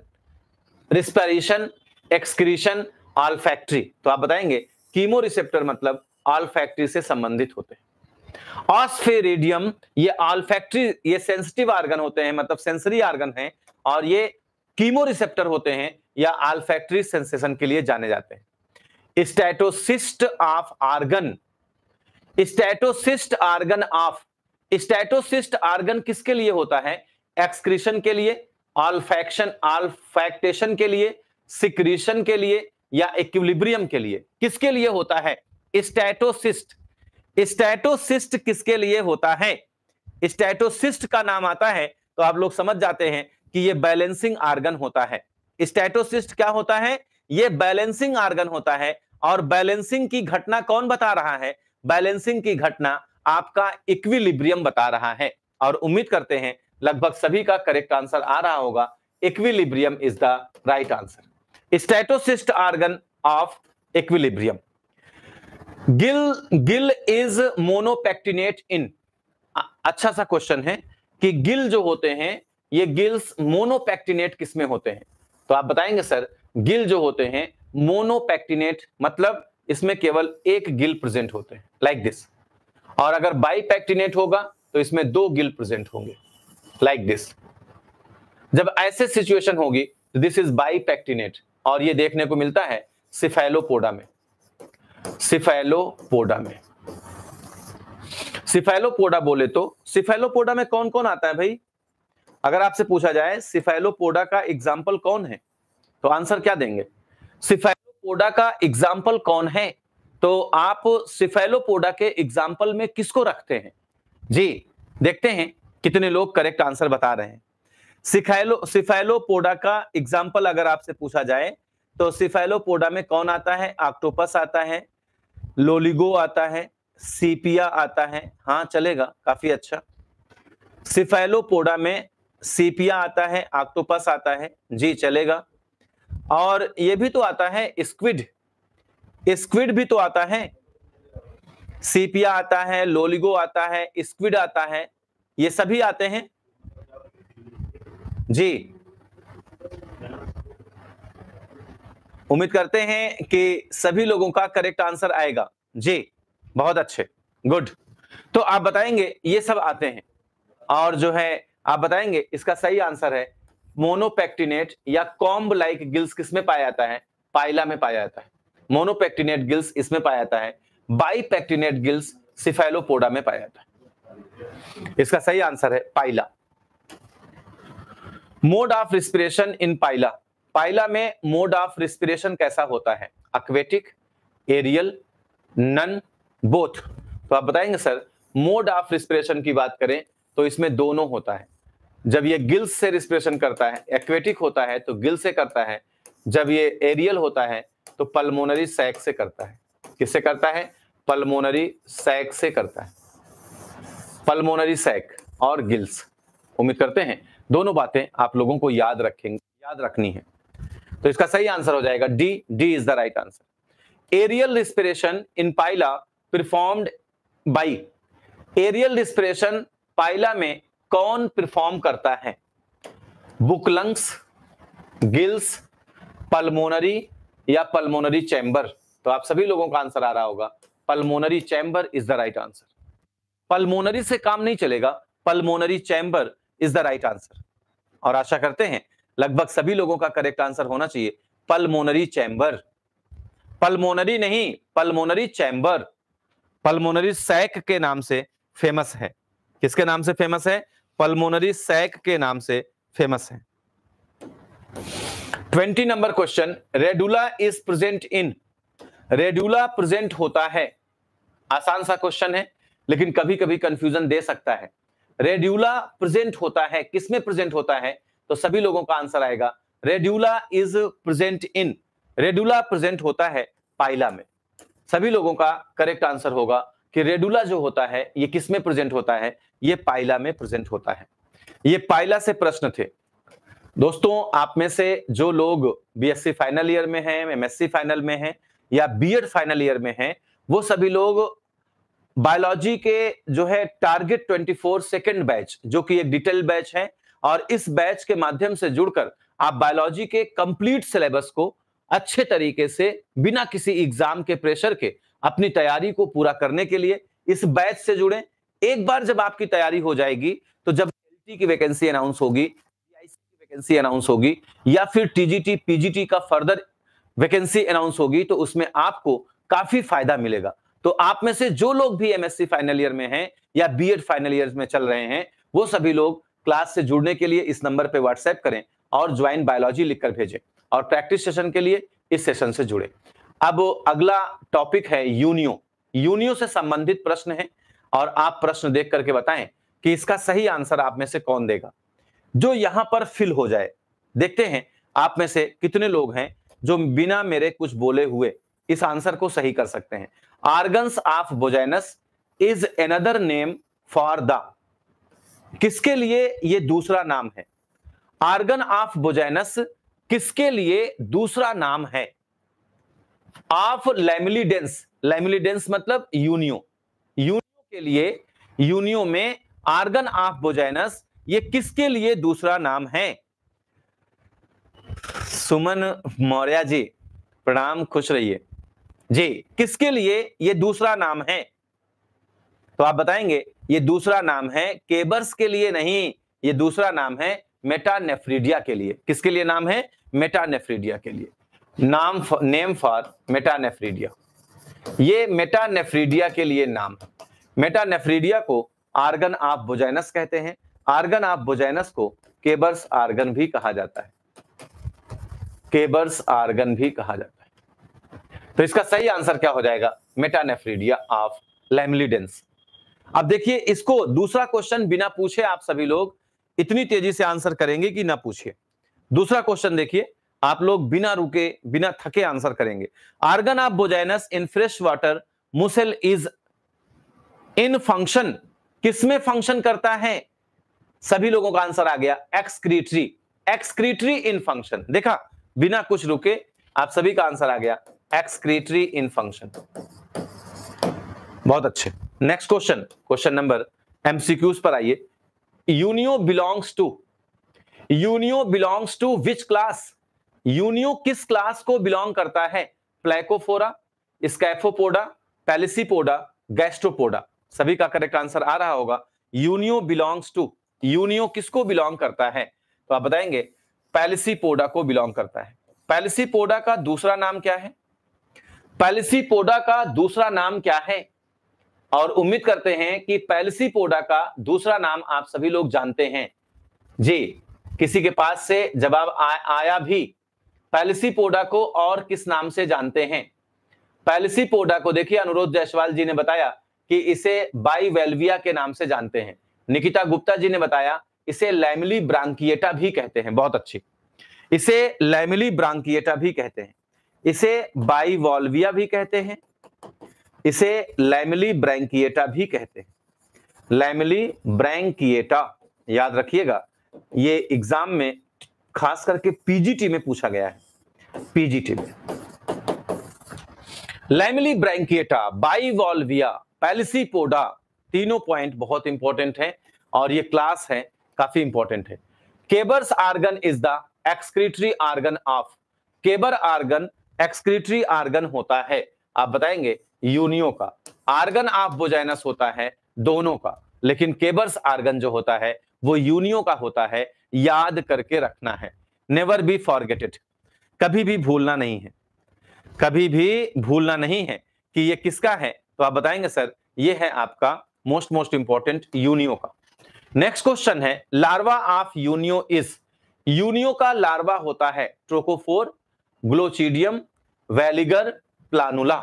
respiration excretion olfactory तो आप बताएंगे कीमोरिसेप्टर मतलब आल से संबंधित होते हैं ऑस्फेरिडियम ये आल ये सेंसिटिव आर्गन होते हैं मतलब सेंसरी आर्गन हैं और ये कीमोरिसेप्टर होते हैं या आल सेंसेशन के लिए जाने जाते हैं statocyst of organ statocyst organ of statocyst organ किसके लिए होता है एक्सक्रीशन के लिए ऑल्फैक्शन ऑल्फैक्टेशन के लिए सिक्रीशन के लिए या इक्विलिब्रियम के लिए किसके लिए होता है स्टैटोसिस्ट स्टैटोसिस्ट किसके लिए होता है स्टैटोसिस्ट का नाम आता है तो आप लोग समझ जाते हैं कि यह बैलेंसिंग आर्गन होता है स्टैटोसिस्ट क्या होता है यह बैलेंसिंग आर्गन होता है और बैलेंसिंग की घटना कौन बता रहा है बैलेंसिंग की घटना आपका इक्विलिब्रियम बता रहा है और उम्मीद करते हैं लगभग सभी का करेक्ट आंसर आ रहा होगा equilibrium is the right answer statocyst organ of equilibrium gill gill is monopectinate in अच्छा सा क्वेश्चन है कि गिल जो होते हैं ये गिल्स मोनोपेक्टिनेट किसमें होते हैं तो आप बताएंगे सर गिल जो होते हैं मोनोपेक्टिनेट मतलब इसमें केवल एक गिल प्रेजेंट होते हैं लाइक दिस और अगर बाईपेक्टिनेट होगा तो इसमें दो गिल प्रेजेंट होंगे लाइक like दिस जब ऐसे सिचुएशन होगी दिस इज बाईपेक्टिनेट और ये देखने को मिलता है सिफेलोपोडा में सिफेलोपोडा में सिफेलोपोडा बोले तो सिफेलोपोडा में कौन कौन आता है भाई अगर आपसे पूछा जाए सिफेलोपोडा का एग्जाम्पल कौन है तो आंसर क्या देंगे सिफेलोपोडा का एग्जाम्पल कौन है तो आप सिफेलोपोडा के एग्जाम्पल में किसको रखते हैं जी देखते हैं कितने लोग करेक्ट आंसर बता रहे हैं सिफेलो सिफेलोपोडा का एग्जाम्पल अगर आपसे पूछा जाए तो सिफेलोपोडा में कौन आता है ऑक्टोपस आता है लोलिगो आता है सीपिया आता है हाँ चलेगा काफी अच्छा सिफेलोपोडा में सीपिया आता है ऑक्टोपस आता है जी चलेगा और ये भी तो आता है स्क्विड स्क्विड भी तो आता है सीपिया आता है लोलिगो आता है स्क्विड आता है ये सभी आते हैं जी उम्मीद करते हैं कि सभी लोगों का करेक्ट आंसर आएगा जी बहुत अच्छे गुड तो आप बताएंगे ये सब आते हैं और जो है आप बताएंगे इसका सही आंसर है मोनोपेक्टिनेट या कॉम्ब लाइक गिल्स किसमें पाया जाता है पाइला में पाया जाता है मोनोपेक्टिनेट गिल्स इसमें पाया जाता है बाईपेक्टिनेट गिल्स सिफेलोपोडा में पाया जाता है इसका सही आंसर है Pila mode of respiration in Pila Pila में मोड ऑफ रिस्पिरेशन कैसा होता है अक्वेटिक एरियल नन बोथ तो आप बताएंगे सर मोड ऑफ रिस्पिरेशन की बात करें तो इसमें दोनों होता है जब ये गिल्स से रिस्पिरेशन करता है एक्वेटिक होता है तो गिल से करता है जब ये एरियल होता है तो पल्मोनरी सैक से करता है किससे करता है पल्मोनरी सैक से करता है पल्मोनरी सैक और गिल्स उम्मीद करते हैं दोनों बातें आप लोगों को याद रखेंगे याद रखनी है तो इसका सही आंसर हो जाएगा D D is the right answer aerial respiration in Pila performed by aerial respiration Pila में कौन परफॉर्म करता है बुकलंग्स गिल्स पल्मोनरी या पल्मोनरी चैम्बर तो आप सभी लोगों का आंसर आ रहा होगा pulmonary chamber is the right answer pulmonary से काम नहीं चलेगा pulmonary chamber is the right answer और आशा करते हैं लगभग सभी लोगों का करेक्ट आंसर होना चाहिए पलमोनरी चैम्बर पलमोनरी नहीं पलमोनरी चैम्बर पलमोनरी सैक के नाम से फेमस है किसके नाम से फेमस है पलमोनरी सैक के नाम से फेमस है twenty number question radula is present in radula present होता है आसान सा क्वेश्चन है लेकिन कभी कभी कंफ्यूजन दे सकता है रेड्यूला प्रेजेंट होता है किसमें प्रेजेंट होता है तो सभी लोगों का आंसर आएगा radula is present in radula present होता है पाइला में सभी लोगों का करेक्ट आंसर होगा कि रेडुला जो होता है ये किसमें प्रेजेंट होता है ये पाइला में प्रेजेंट होता है ये पाइला से प्रश्न थे दोस्तों आप में से जो लोग बीएससी फाइनल ईयर में हैं एमएससी फाइनल में हैं या बीएड फाइनल ईयर में हैं वो सभी लोग बायोलॉजी के जो है टारगेट 24 सेकेंड बैच जो कि एक डिटेल बैच है और इस बैच के माध्यम से जुड़कर आप बायोलॉजी के कंप्लीट सिलेबस को अच्छे तरीके से बिना किसी एग्जाम के प्रेशर के अपनी तैयारी को पूरा करने के लिए इस बैच से जुड़े एक बार जब आपकी तैयारी हो जाएगी तो जब एलटी की वैकेंसी अनाउंस होगी की वैकेंसी अनाउंस होगी या फिर टीजीटी पीजीटी का फर्दर वैकेंसी अनाउंस होगी तो उसमें आपको काफी फायदा मिलेगा तो आप में से जो लोग भी एमएससी फाइनल ईयर में हैं या बीएड फाइनल ईयर में चल रहे हैं वो सभी लोग क्लास से जुड़ने के लिए इस नंबर पे व्हाट्सएप करें और ज्वाइन बायोलॉजी लिखकर भेजें और प्रैक्टिस सेशन के लिए इस सेशन से जुड़े अब अगला टॉपिक है यूनियो यूनियो से संबंधित प्रश्न है और आप प्रश्न देख करके बताएं कि इसका सही आंसर आप में से कौन देगा जो यहां पर फिल हो जाए देखते हैं आप में से कितने लोग हैं जो बिना मेरे कुछ बोले हुए इस आंसर को सही कर सकते हैं organs of Bojanus is another name for the किसके लिए ये दूसरा नाम है आर्गन ऑफ बोजाइनस किसके लिए दूसरा नाम है ऑफ लेमिलीडेंस लेमिलीडेंस मतलब यूनियो यूनियो के लिए यूनियो में आर्गन ऑफ बोजाइनस ये किसके लिए दूसरा नाम है सुमन मौर्या जी प्रणाम खुश रहिए जी किसके लिए ये दूसरा नाम है तो आप बताएंगे ये दूसरा नाम है केबर्स के लिए नहीं ये दूसरा नाम है मेटानेफ्रीडिया के लिए किसके लिए नाम है मेटानेफ्रीडिया के लिए नाम नेम फॉर मेटानेफ्रीडिया ये मेटानेफ्रीडिया के लिए नाम मेटानेफ्रीडिया को आर्गन ऑफ बोजाइनस कहते हैं आर्गन ऑफ बोजाइनस को केबर्स आर्गन भी कहा जाता है केबर्स आर्गन भी कहा जाता है तो इसका सही आंसर क्या हो जाएगा मेटानेफ्रीडिया ऑफ लेमलिडेंस अब देखिए इसको दूसरा क्वेश्चन बिना पूछे आप सभी लोग इतनी तेजी से आंसर करेंगे कि ना पूछिए दूसरा क्वेश्चन देखिए आप लोग बिना रुके बिना थके आंसर करेंगे organ of Bojanus in fresh water mussel is in function किसमें फंक्शन करता है सभी लोगों का आंसर आ गया एक्सक्रीटरी एक्सक्रीटरी इन फंक्शन देखा बिना कुछ रुके आप सभी का आंसर आ गया एक्सक्रीटरी इन फंक्शन बहुत अच्छे next question question number MCQs पर आइए Unio belongs to Unio belongs to which class Unio किस क्लास को बिलोंग करता है प्लेकोफोरा स्कैफोपोडा पैलिसीपोडा गैस्ट्रोपोडा सभी का करेक्ट आंसर आ रहा होगा यूनियो बिलोंग्स टू यूनियो किसको बिलोंग करता है तो आप बताएंगे पैलिसीपोडा को बिलोंग करता है पैलिसीपोडा का दूसरा नाम क्या है पैलिसीपोडा का दूसरा नाम क्या है और उम्मीद करते हैं कि पैलिसीपोडा का दूसरा नाम आप सभी लोग जानते हैं जी किसी के पास से जवाब आया भी पैलिसीपोडा को और किस नाम से जानते हैं पैलिसीपोडा को देखिए अनुरोध जायसवाल जी ने बताया कि इसे बाईवेल्विया के नाम से जानते हैं निकिता गुप्ता जी ने बताया इसे लैमिली ब्रांकिएटा भी कहते हैं बहुत अच्छी इसे लैमिली ब्रांकिएटा भी कहते हैं इसे बाईवॉल्विया भी कहते हैं इसे लैमिली ब्रैंकिएटा भी कहते हैं लैमिली ब्रैंकिएटा याद रखिएगा ये एग्जाम में खास करके पीजीटी में पूछा गया है पीजीटी में लैमिली ब्रैंकिएटा बाईवॉल्विया पैलिसीपोडा तीनों पॉइंट बहुत इंपॉर्टेंट है और ये क्लास है काफी इंपॉर्टेंट है Keber's organ is the excretory organ of Keber organ excretory organ होता है आप बताएंगे यूनियो का आर्गन ऑफ बोजाइनस होता है दोनों का लेकिन केबर्स आर्गन जो होता है वो यूनियो का होता है याद करके रखना है नेवर बी इट कभी भी भूलना नहीं है कभी भी भूलना नहीं है कि ये किसका है तो आप बताएंगे सर ये है आपका मोस्ट मोस्ट इंपॉर्टेंट यूनियो का नेक्स्ट क्वेश्चन है larva of Unio is Unio का लार्वा होता है ट्रोकोफोर ग्लोचिडियम वेलिगर प्लानुला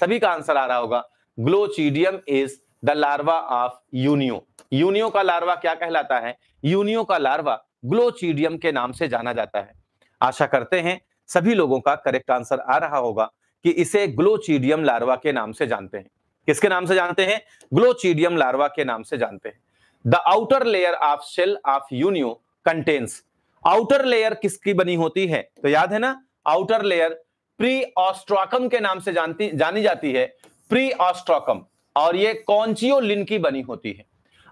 सभी का आंसर आ रहा होगा glochidium is the larva of Unio Unio का लार्वा क्या कहलाता है यूनियो का लार्वा ग्लोचिडियम के नाम से जाना जाता है आशा करते हैं सभी लोगों का करेक्ट आंसर आ रहा होगा कि इसे ग्लोचिडियम लार्वा के नाम से जानते हैं किसके नाम से जानते हैं ग्लोचिडियम लार्वा के नाम से जानते हैं the outer layer of shell of Unio contains outer layer किसकी बनी होती है तो याद है ना आउटर लेयर प्री ऑस्ट्रोकम के नाम से जानती जानी जाती है प्री ऑस्ट्रोकम और ये कॉन्चियोलिन की बनी होती है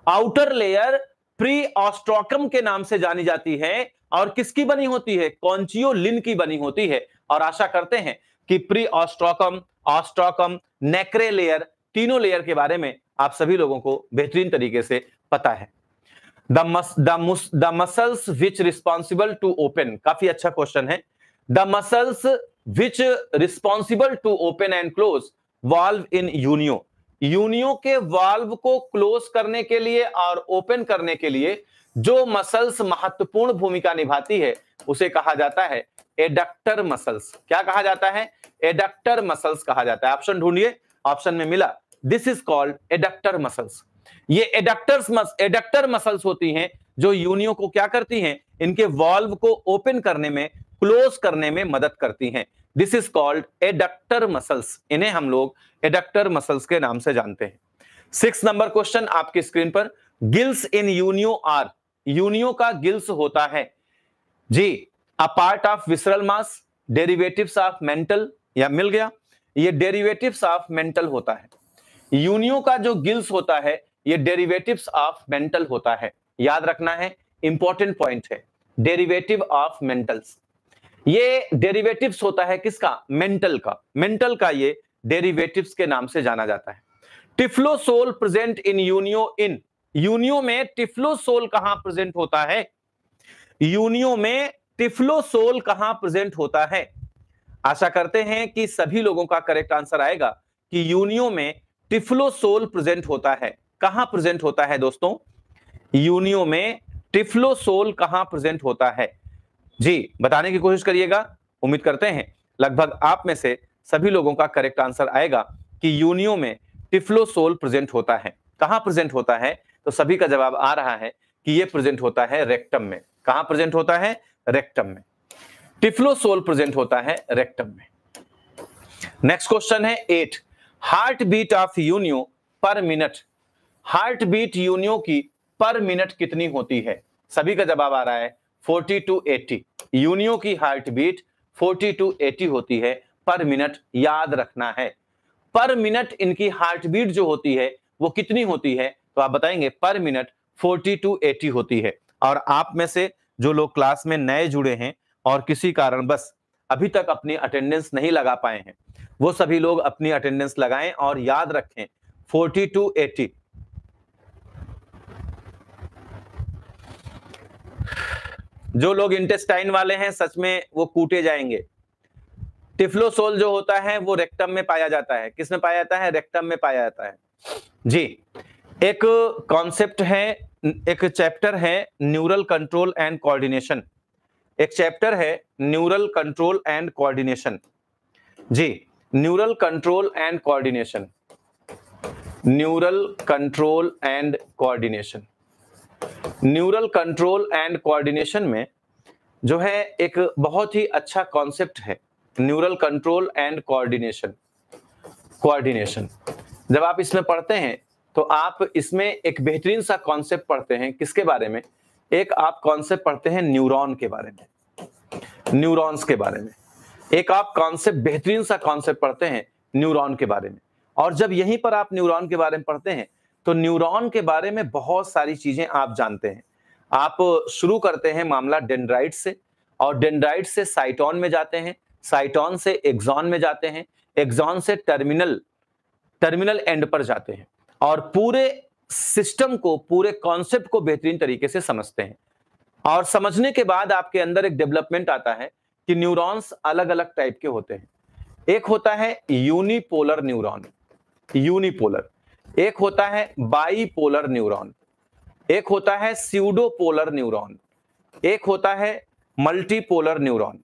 आउटर लेयर प्री ऑस्ट्रोकम के नाम से जानी जाती है और किसकी बनी होती है कॉन्चियोलिन की बनी होती है और आशा करते हैं कि periostracum ostracum nacre layer तीनों लेयर के बारे में आप सभी लोगों को बेहतरीन तरीके से पता है the muscles which responsible to open काफी अच्छा क्वेश्चन है the muscles which responsible to open and close valve in Unio Unio के वाल्व को क्लोज करने के लिए और ओपन करने के लिए जो मसल्स महत्वपूर्ण भूमिका निभाती है उसे कहा जाता है एडक्टर मसल्स क्या कहा जाता है एडक्टर मसल्स कहा जाता है ऑप्शन ढूंढिए ऑप्शन में मिला this is called adductor muscles ये एडक्टर मस, एडक्टर मसल्स होती हैं जो यूनियो को क्या करती हैं इनके वॉल्व को ओपन करने में क्लोज करने में मदद करती हैं this is called adductor muscles इन्हें हम लोग एडक्टर मसल्स के नाम से जानते हैं सिक्स नंबर क्वेश्चन आपकी स्क्रीन पर gills in Unio or Unio का गिल्स होता है जी a part of visceral mass derivatives of mantle या मिल गया ये डेरिवेटिव्स ऑफ मेंटल होता है यूनियो का जो गिल्स होता है ये डेरिवेटिव्स ऑफ मेंटल होता है याद रखना है इंपॉर्टेंट पॉइंट है डेरिवेटिव ऑफ मेंटल्स ये डेरिवेटिव्स होता है किसका मेंटल का मेंटल का ये डेरिवेटिव्स के नाम से जाना जाता है typhlosole present in Unio in Unio में टिफ्लोसोल कहां प्रेजेंट होता है यूनियो में टिफ्लोसोल कहां प्रेजेंट होता है आशा करते हैं कि सभी लोगों का करेक्ट आंसर आएगा कि यूनियो में टिफ्लोसोल प्रेजेंट होता है कहां प्रेजेंट होता है दोस्तों यूनियो में टिफ्लोसोल कहां प्रेजेंट होता है जी बताने की कोशिश करिएगा उम्मीद करते हैं लगभग आप में से सभी लोगों का करेक्ट आंसर आएगा कि यूनियो में टिफ्लोसोल प्रेजेंट होता है कहां प्रेजेंट होता है तो सभी का जवाब आ रहा है कि यह प्रेजेंट होता है रेक्टम में कहा प्रेजेंट होता है रेक्टम में टिफ्लोसोल प्रेजेंट होता है रेक्टम में नेक्स्ट क्वेश्चन है eight heart beat of Unio पर मिनट हार्ट बीट यूनियो की पर मिनट कितनी होती है सभी का जवाब आ रहा है फोर्टी टू एटी यूनियो की heart beat forty two eighty होती है पर मिनट याद रखना है पर मिनट इनकी हार्ट बीट जो होती है वो कितनी होती है तो आप बताएंगे पर मिनट फोर्टी टू एटी होती है और आप में से जो लोग क्लास में नए जुड़े हैं और किसी कारण बस अभी तक अपनी अटेंडेंस नहीं लगा पाए हैं वो सभी लोग अपनी अटेंडेंस लगाएं और याद रखें फोर्टी टू एटी जो लोग इंटेस्टाइन वाले हैं सच में वो कूटे जाएंगे टिफ्लोसोल जो होता है वो रेक्टम में पाया जाता है किस में पाया जाता है रेक्टम में पाया जाता है जी एक कॉन्सेप्ट है एक चैप्टर है न्यूरल कंट्रोल एंड कोऑर्डिनेशन एक चैप्टर है न्यूरल कंट्रोल एंड कोऑर्डिनेशन जी neural control and coordination neural control and coordination neural control and coordination में जो है एक बहुत ही अच्छा कॉन्सेप्ट है neural control and coordination coordination जब आप इसमें पढ़ते हैं तो आप इसमें एक बेहतरीन सा कॉन्सेप्ट पढ़ते हैं किसके बारे में एक आप कॉन्सेप्ट पढ़ते हैं न्यूरॉन के बारे में न्यूरॉन्स के बारे में एक आप कॉन्सेप्ट बेहतरीन सा कॉन्सेप्ट पढ़ते हैं न्यूरॉन के बारे में और जब यहीं पर आप न्यूरॉन के बारे में पढ़ते हैं तो न्यूरॉन के बारे में बहुत सारी चीजें आप जानते हैं आप शुरू करते हैं मामला डेंड्राइट से और डेंड्राइट से साइटॉन में जाते हैं साइटॉन से एग्जॉन में जाते हैं एग्जॉन से टर्मिनल टर्मिनल एंड पर जाते हैं और पूरे सिस्टम को पूरे कॉन्सेप्ट को बेहतरीन तरीके से समझते हैं और समझने के बाद आपके अंदर एक डेवलपमेंट आता है कि न्यूरॉन्स अलग अलग टाइप के होते हैं एक होता है यूनिपोलर न्यूरॉन यूनिपोलर एक होता है बाईपोलर न्यूरॉन एक होता है सीडोपोलर न्यूरॉन एक होता है मल्टीपोलर न्यूरॉन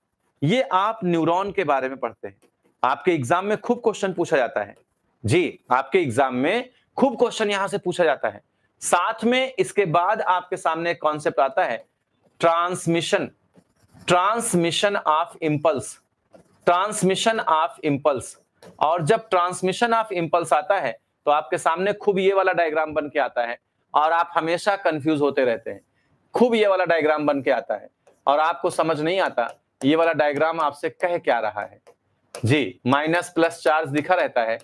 ये आप न्यूरॉन के बारे में पढ़ते हैं आपके एग्जाम में खूब क्वेश्चन पूछा जाता है जी आपके एग्जाम में खूब क्वेश्चन यहां से पूछा जाता है साथ में इसके बाद आपके सामने कॉन्सेप्ट आता है transmission transmission of impulse transmission of impulse और जब ट्रांसमिशन ऑफ इंपल्स आता है तो आपके सामने खूब ये वाला डायग्राम बन के आता है और आप हमेशा कंफ्यूज होते रहते हैं खूब ये वाला डायग्राम बन के आता है और आपको समझ नहीं आता ये वाला डायग्राम आपसे कह क्या रहा है जी माइनस प्लस चार्ज दिखा रहता है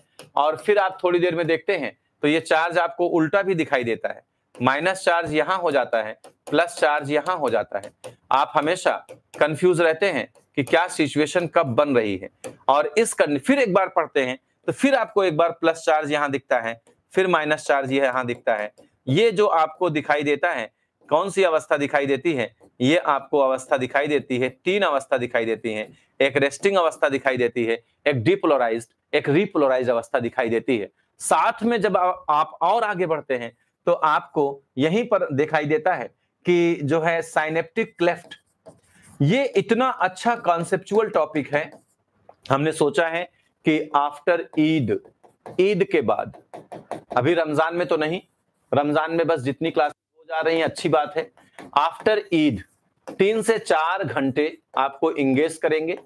और फिर आप थोड़ी देर में देखते हैं तो ये चार्ज आपको उल्टा भी दिखाई देता है माइनस चार्ज यहाँ हो जाता है प्लस चार्ज यहाँ हो जाता है आप हमेशा कंफ्यूज रहते हैं कि क्या सिचुएशन कब बन रही है और इस कन... फिर एक बार पढ़ते हैं तो फिर आपको एक बार प्लस चार्ज यहाँ दिखता है फिर माइनस चार्ज यहाँ दिखता है ये जो आपको दिखाई देता है कौन सी अवस्था दिखाई देती है ये आपको अवस्था दिखाई देती है तीन अवस्था दिखाई देती है एक रेस्टिंग अवस्था दिखाई देती है एक डिप्लोराइज एक रिप्लोराइज अवस्था दिखाई देती है साथ में जब आप और आगे बढ़ते हैं तो आपको यहीं पर दिखाई देता है कि जो है साइनेप्टिक क्लेफ्ट ये इतना अच्छा कॉन्सेप्चुअल टॉपिक है हमने सोचा है कि आफ्टर ईद ईद के बाद अभी रमजान में तो नहीं रमजान में बस जितनी क्लास हो जा रही है अच्छी बात है आफ्टर ईद तीन से चार घंटे आपको इंगेज करेंगे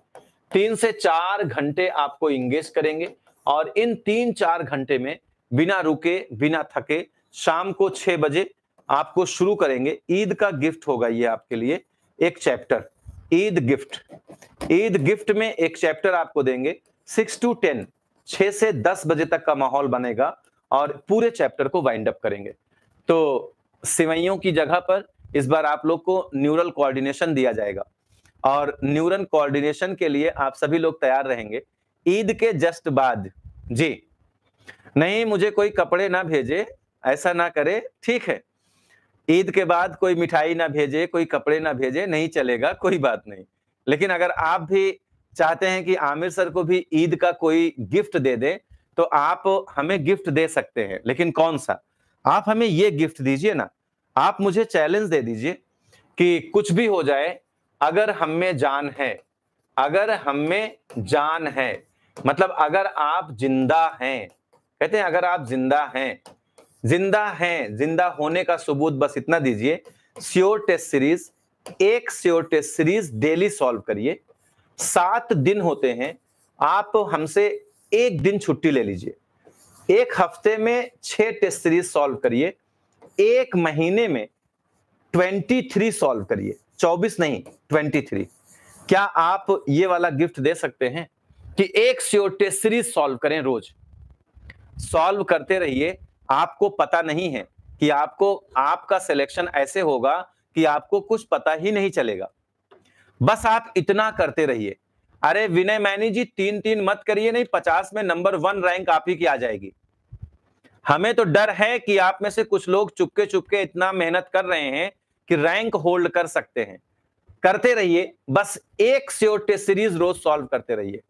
तीन से चार घंटे आपको इंगेज करेंगे और इन तीन चार घंटे में बिना रुके बिना थके शाम को छह बजे आपको शुरू करेंगे ईद का गिफ्ट होगा ये आपके लिए एक chapter Eid gift Eid gift में एक चैप्टर आपको देंगे सिक्स टू टेन छह से दस बजे तक का माहौल बनेगा और पूरे चैप्टर को वाइंड अप करेंगे तो सिवैयों की जगह पर इस बार आप लोग को न्यूरल कोऑर्डिनेशन दिया जाएगा और न्यूरल कोऑर्डिनेशन के लिए आप सभी लोग तैयार रहेंगे ईद के जस्ट बाद जी नहीं मुझे कोई कपड़े ना भेजे ऐसा ना करे ठीक है ईद के बाद कोई मिठाई ना भेजे कोई कपड़े ना भेजे नहीं चलेगा कोई बात नहीं लेकिन अगर आप भी चाहते हैं कि आमिर सर को भी ईद का कोई गिफ्ट दे दे तो आप हमें गिफ्ट दे सकते हैं लेकिन कौन सा आप हमें ये गिफ्ट दीजिए ना आप मुझे चैलेंज दे दीजिए कि कुछ भी हो जाए अगर हम में जान है अगर हम में जान है मतलब अगर आप जिंदा हैं कहते हैं अगर आप जिंदा हैं जिंदा हैं जिंदा होने का सबूत बस इतना दीजिए स्योर टेस्ट सीरीज एक sure test series daily solve करिए सात दिन होते हैं आप हमसे एक दिन छुट्टी ले लीजिए एक हफ्ते में छह टेस्ट सीरीज सॉल्व करिए एक महीने में ट्वेंटी थ्री सॉल्व करिए चौबीस नहीं ट्वेंटी थ्री क्या आप ये वाला गिफ्ट दे सकते हैं कि एक श्योर टेस्ट सीरीज सॉल्व करें रोज सॉल्व करते रहिए आपको पता नहीं है कि आपको आपका सिलेक्शन ऐसे होगा कि आपको कुछ पता ही नहीं चलेगा बस आप इतना करते रहिए अरे विनय मैनी जी तीन तीन मत करिए नहीं पचास में नंबर वन रैंक आप ही की आ जाएगी हमें तो डर है कि आप में से कुछ लोग चुपके चुपके इतना मेहनत कर रहे हैं कि रैंक होल्ड कर सकते हैं करते रहिए बस एक से सीरीज रोज सॉल्व करते रहिए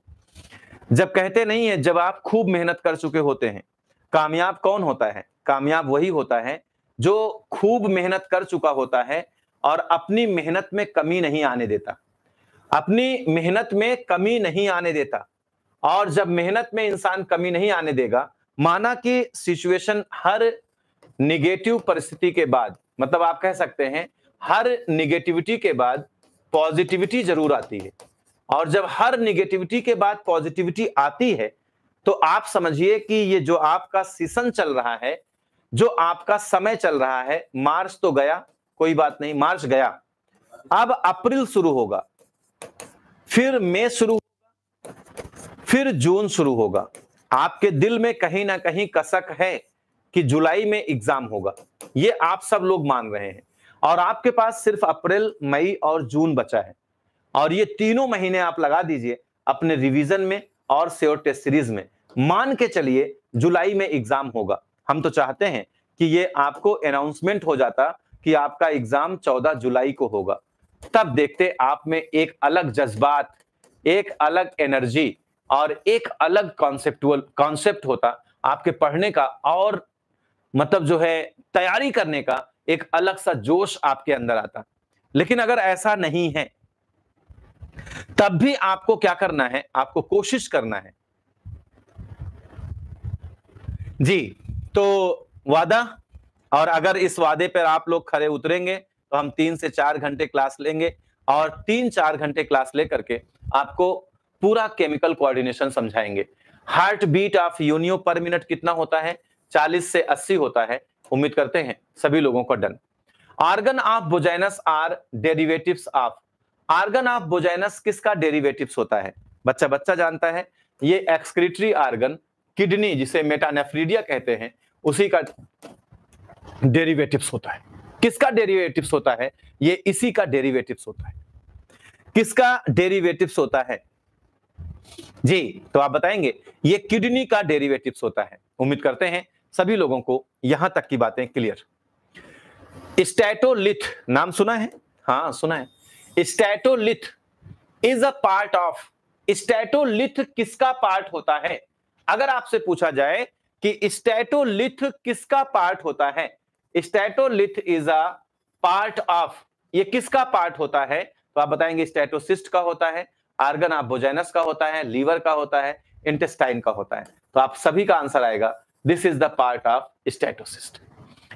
जब कहते नहीं है जब आप खूब मेहनत कर चुके होते हैं कामयाब कौन होता है कामयाब वही होता है जो खूब मेहनत कर चुका होता है और अपनी मेहनत में कमी नहीं आने देता अपनी मेहनत में कमी नहीं आने देता और जब मेहनत में इंसान कमी नहीं आने देगा माना कि सिचुएशन हर निगेटिव परिस्थिति के बाद मतलब आप कह सकते हैं हर निगेटिविटी के बाद पॉजिटिविटी जरूर आती है और जब हर निगेटिविटी के बाद पॉजिटिविटी आती है तो आप समझिए कि ये जो आपका सीसन चल रहा है जो आपका समय चल रहा है मार्च तो गया कोई बात नहीं मार्च गया अब अप्रैल शुरू होगा फिर मई शुरू फिर जून शुरू होगा आपके दिल में कहीं ना कहीं कसक है कि जुलाई में एग्जाम होगा ये आप सब लोग मान रहे हैं और आपके पास सिर्फ अप्रैल मई और जून बचा है और ये तीनों महीने आप लगा दीजिए अपने रिवीजन में और सेवर टेस्ट सीरीज में मान के चलिए जुलाई में एग्जाम होगा हम तो चाहते हैं कि ये आपको अनाउंसमेंट हो जाता कि आपका एग्जाम 14 जुलाई को होगा तब देखते आप में एक अलग जज्बात एक अलग एनर्जी और एक अलग कॉन्सेप्टुअल कॉन्सेप्ट होता आपके पढ़ने का और मतलब जो है तैयारी करने का एक अलग सा जोश आपके अंदर आता लेकिन अगर ऐसा नहीं है तब भी आपको क्या करना है आपको कोशिश करना है जी तो वादा और अगर इस वादे पर आप लोग खड़े उतरेंगे तो हम तीन से चार घंटे क्लास लेंगे और तीन चार घंटे क्लास लेकर के आपको पूरा केमिकल कोऑर्डिनेशन समझाएंगे हार्ट बीट ऑफ यूनियो पर मिनट कितना होता है 40 से 80 होता है उम्मीद करते हैं सभी लोगों को done organ of Bojanus or derivatives of organ of Bojanus किसका डेरिवेटिव्स होता है बच्चा बच्चा जानता है ये एक्सक्रिटरी आर्गन किडनी जिसे मेटानेफ्रीडिया कहते हैं उसी का डेरिवेटिव्स होता है किसका डेरिवेटिव्स होता है ये इसी का डेरिवेटिव्स होता है किसका डेरिवेटिव्स होता है जी तो आप बताएंगे ये किडनी का डेरिवेटिव्स होता है उम्मीद करते हैं सभी लोगों को यहां तक की बातें क्लियर स्टैटोलिथ नाम सुना है हाँ सुना है statolith is a part of statolith किसका पार्ट होता है अगर आपसे पूछा जाए कि स्टैटोलिथ किसका पार्ट होता है statolith is a part of ये किसका पार्ट होता है तो आप बताएंगे स्टैटोसिस्ट का होता है आर्गन ऑफ बोजेनस का होता है लीवर का होता है इंटेस्टाइन का होता है तो आप सभी का आंसर आएगा this is the part of statocyst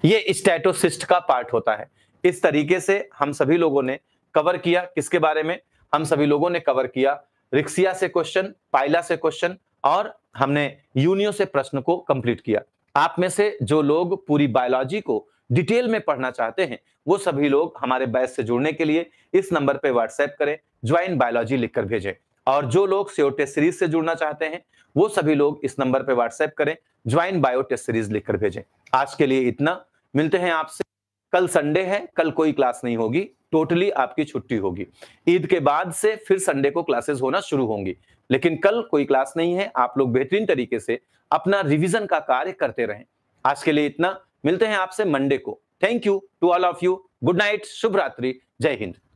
ये स्टैटोसिस्ट का पार्ट होता है इस तरीके से हम सभी लोगों ने कवर किया किसके बारे में हम सभी लोगों ने कवर किया रिक्सिया से क्वेश्चन पाइला से क्वेश्चन और हमने यूनियो से प्रश्न को कंप्लीट किया आप में से जो लोग पूरी बायोलॉजी को डिटेल में पढ़ना चाहते हैं वो सभी लोग हमारे बैच से जुड़ने के लिए इस नंबर पर व्हाट्सएप करें ज्वाइन बायोलॉजी लिखकर भेजें और जो लोग सीओ सीरीज से जुड़ना चाहते हैं वो सभी लोग इस नंबर पर व्हाट्सएप करें ज्वाइन बायोटेस्ट सीरीज लिखकर भेजें आज के लिए इतना मिलते हैं आपसे कल संडे है कल कोई क्लास नहीं होगी टोटली आपकी छुट्टी होगी ईद के बाद से फिर संडे को क्लासेस होना शुरू होंगी लेकिन कल कोई क्लास नहीं है आप लोग बेहतरीन तरीके से अपना रिविजन का कार्य करते रहे आज के लिए इतना मिलते हैं आपसे मंडे को thank you to all of you good night शुभ रात्रि जय हिंद